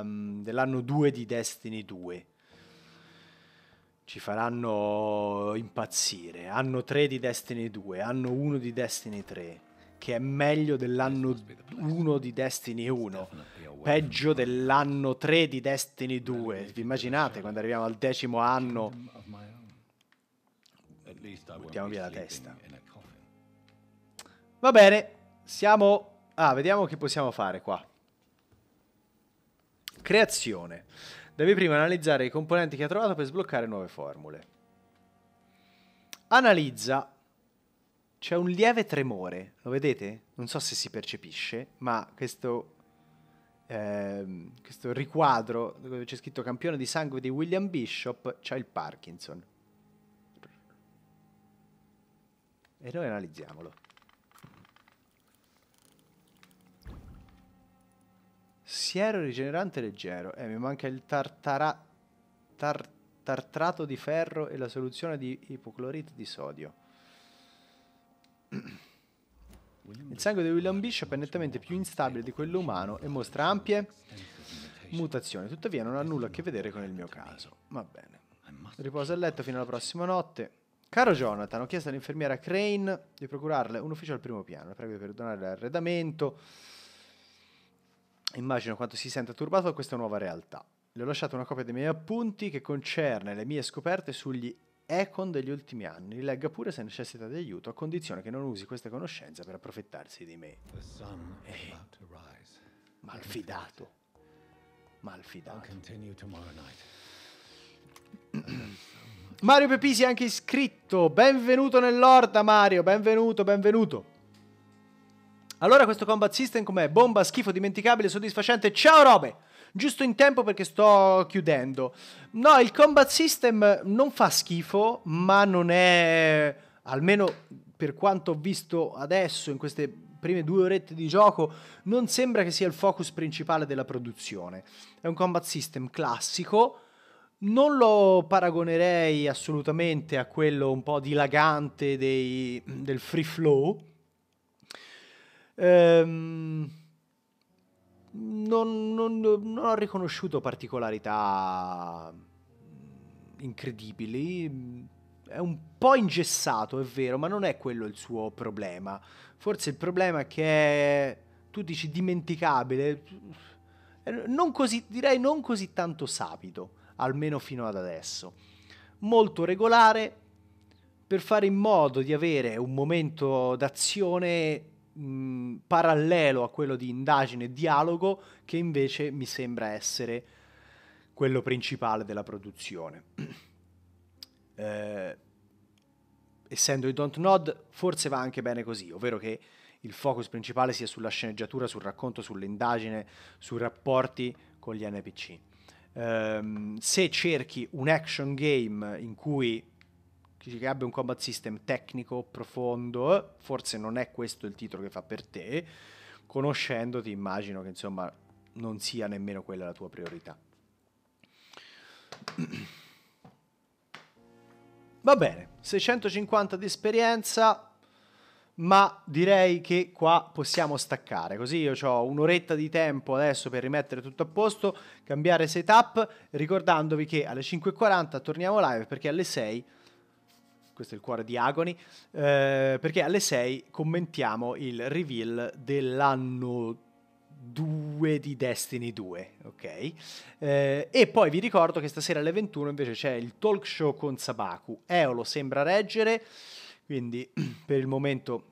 um, dell'anno 2 di Destiny 2 ci faranno impazzire. Hanno 3 di Destiny 2, hanno 1 di Destiny 3, che è meglio dell'anno 1 di Destiny 1, peggio dell'anno 3 di Destiny 2. Vi immaginate quando arriviamo al decimo anno? Eh, Buttiamo via la testa. Va bene, siamo... Ah, vediamo che possiamo fare qua. Creazione. Devi prima analizzare i componenti che ha trovato per sbloccare nuove formule. Analizza. C'è un lieve tremore, lo vedete? Non so se si percepisce, ma questo, ehm, questo riquadro dove c'è scritto campione di sangue di William Bishop c'è il Parkinson. E noi analizziamolo. Siero rigenerante leggero. Eh, mi manca il tartara... Tar, tartrato di ferro e la soluzione di ipoclorito di sodio. Il sangue di William Bishop è nettamente più instabile di quello umano e mostra ampie mutazioni, tuttavia non ha nulla a che vedere con il mio caso. Va bene. Riposo a letto fino alla prossima notte. Caro Jonathan, ho chiesto all'infermiera Crane di procurarle un ufficio al primo piano. Prego di perdonare l'arredamento Immagino quanto si senta turbato da questa nuova realtà. Le ho lasciato una copia dei miei appunti che concerne le mie scoperte sugli Econ degli ultimi anni. legga pure se necessita di aiuto, a condizione che non usi queste conoscenze per approfittarsi di me. Eh. Malfidato. Malfidato. Mario Pepisi è anche iscritto. Benvenuto nell'orda, Mario. Benvenuto, benvenuto. Allora questo combat system com'è? Bomba, schifo, dimenticabile, soddisfacente. Ciao robe! Giusto in tempo perché sto chiudendo. No, il combat system non fa schifo, ma non è... Almeno per quanto ho visto adesso in queste prime due orette di gioco, non sembra che sia il focus principale della produzione. È un combat system classico, non lo paragonerei assolutamente a quello un po' dilagante dei, del free flow, Ehm, non, non, non ho riconosciuto particolarità mm, incredibili. È un po' ingessato, è vero, ma non è quello il suo problema. Forse il problema è che è, tu dici dimenticabile, eh, non così, direi non così tanto sapido, almeno fino ad adesso. Molto regolare per fare in modo di avere un momento d'azione mh, parallelo a quello di indagine e dialogo che invece mi sembra essere quello principale della produzione. eh, essendo i Don't Nod, forse va anche bene così, ovvero che il focus principale sia sulla sceneggiatura, sul racconto, sull'indagine, sui rapporti con gli NPC. Um, ehm, se cerchi un action game in cui che abbia un combat system tecnico, profondo, forse non è questo il titolo che fa per te, conoscendoti immagino che insomma non sia nemmeno quella la tua priorità. Va bene, 650 di esperienza, ma direi che qua possiamo staccare, così io ho un'oretta di tempo adesso per rimettere tutto a posto, cambiare setup, ricordandovi che alle 5.40 torniamo live perché alle 6 questo è il cuore di Agony, eh, perché alle 6 commentiamo il reveal dell'anno 2 di Destiny 2, ok? Eh, e poi vi ricordo che stasera alle 21 invece c'è il talk show con Sabaku. Eolo sembra reggere, quindi per il momento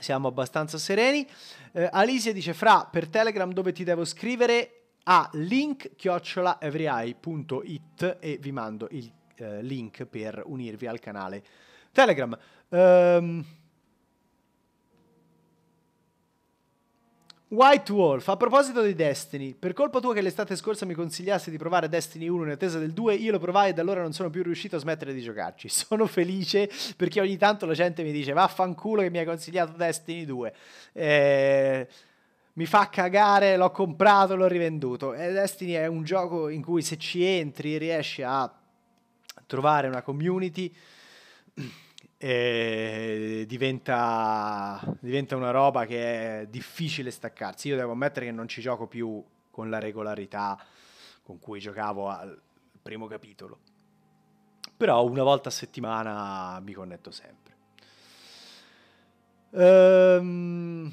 siamo abbastanza sereni. Eh, Alicia dice, Fra, per Telegram dove ti devo scrivere? a link chiocciolaeveryeye.it e vi mando il eh, link per unirvi al canale Telegram. Um, White Wolf, a proposito di Destiny, per colpa tua che l'estate scorsa mi consigliassi di provare Destiny 1 in attesa del 2, io lo provai e da allora non sono più riuscito a smettere di giocarci. Sono felice perché ogni tanto la gente mi dice vaffanculo che mi hai consigliato Destiny 2. Eh, mi fa cagare, l'ho comprato, l'ho rivenduto. E eh, Destiny è un gioco in cui se ci entri riesci a trovare una community eh, diventa, diventa una roba che è difficile staccarsi. Io devo ammettere che non ci gioco più con la regolarità con cui giocavo al primo capitolo. Però una volta a settimana mi connetto sempre. Um,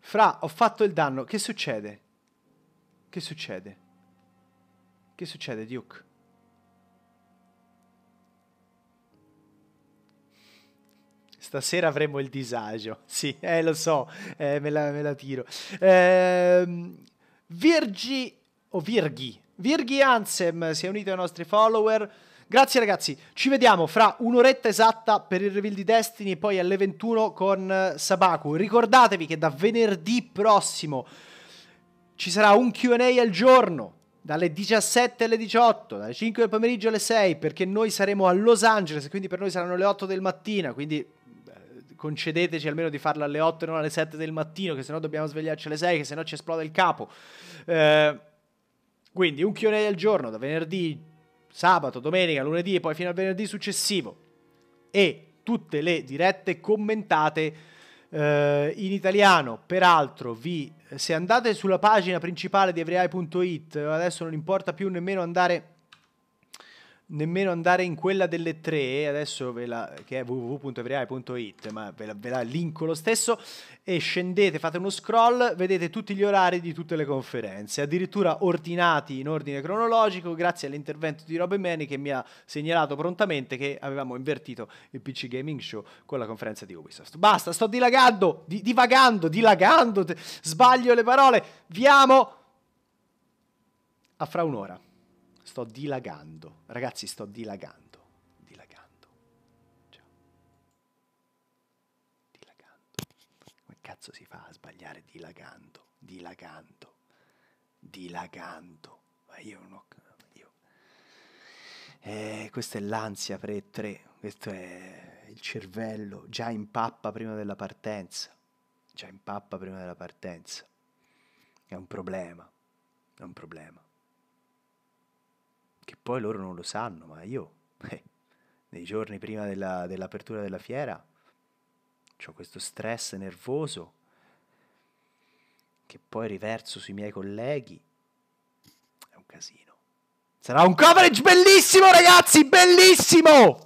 fra, ho fatto il danno. Che succede? Che succede? Che succede, Duke? Stasera avremo il disagio. Sì, eh, lo so, eh, me, la, me, la, tiro. Eh, Virgi, o oh, Virghi, Virghi Ansem si è unito ai nostri follower. Grazie ragazzi, ci vediamo fra un'oretta esatta per il reveal di Destiny e poi alle 21 con Sabaku. Ricordatevi che da venerdì prossimo ci sarà un QA al giorno dalle 17 alle 18, dalle 5 del pomeriggio alle 6, perché noi saremo a Los Angeles, quindi per noi saranno le 8 del mattino, quindi eh, concedeteci almeno di farlo alle 8 e non alle 7 del mattino, che sennò dobbiamo svegliarci alle 6, che sennò ci esplode il capo. Eh, quindi un Q&A al giorno, da venerdì, sabato, domenica, lunedì e poi fino al venerdì successivo. E tutte le dirette commentate eh, in italiano. Peraltro vi se andate sulla pagina principale di evryeye.it, adesso non importa più nemmeno andare nemmeno andare in quella delle tre, adesso ve la, che è www.evriai.it, ma ve la, ve la linko lo stesso, e scendete, fate uno scroll, vedete tutti gli orari di tutte le conferenze, addirittura ordinati in ordine cronologico grazie all'intervento di Robin Manny che mi ha segnalato prontamente che avevamo invertito il PC Gaming Show con la conferenza di Ubisoft. Basta, sto dilagando, di, divagando, dilagando, sbaglio le parole, vi amo a fra un'ora sto dilagando, ragazzi sto dilagando, dilagando, Ciao. dilagando, come cazzo si fa a sbagliare dilagando, dilagando, dilagando, ma io non ho... Io. Eh, questa è l'ansia pre 3, questo è il cervello già in pappa prima della partenza, già in pappa prima della partenza, è un problema, è un problema che poi loro non lo sanno, ma io, eh, nei giorni prima della, dell'apertura della fiera, ho questo stress nervoso che poi riverso sui miei colleghi. È un casino. Sarà un coverage bellissimo, ragazzi, bellissimo!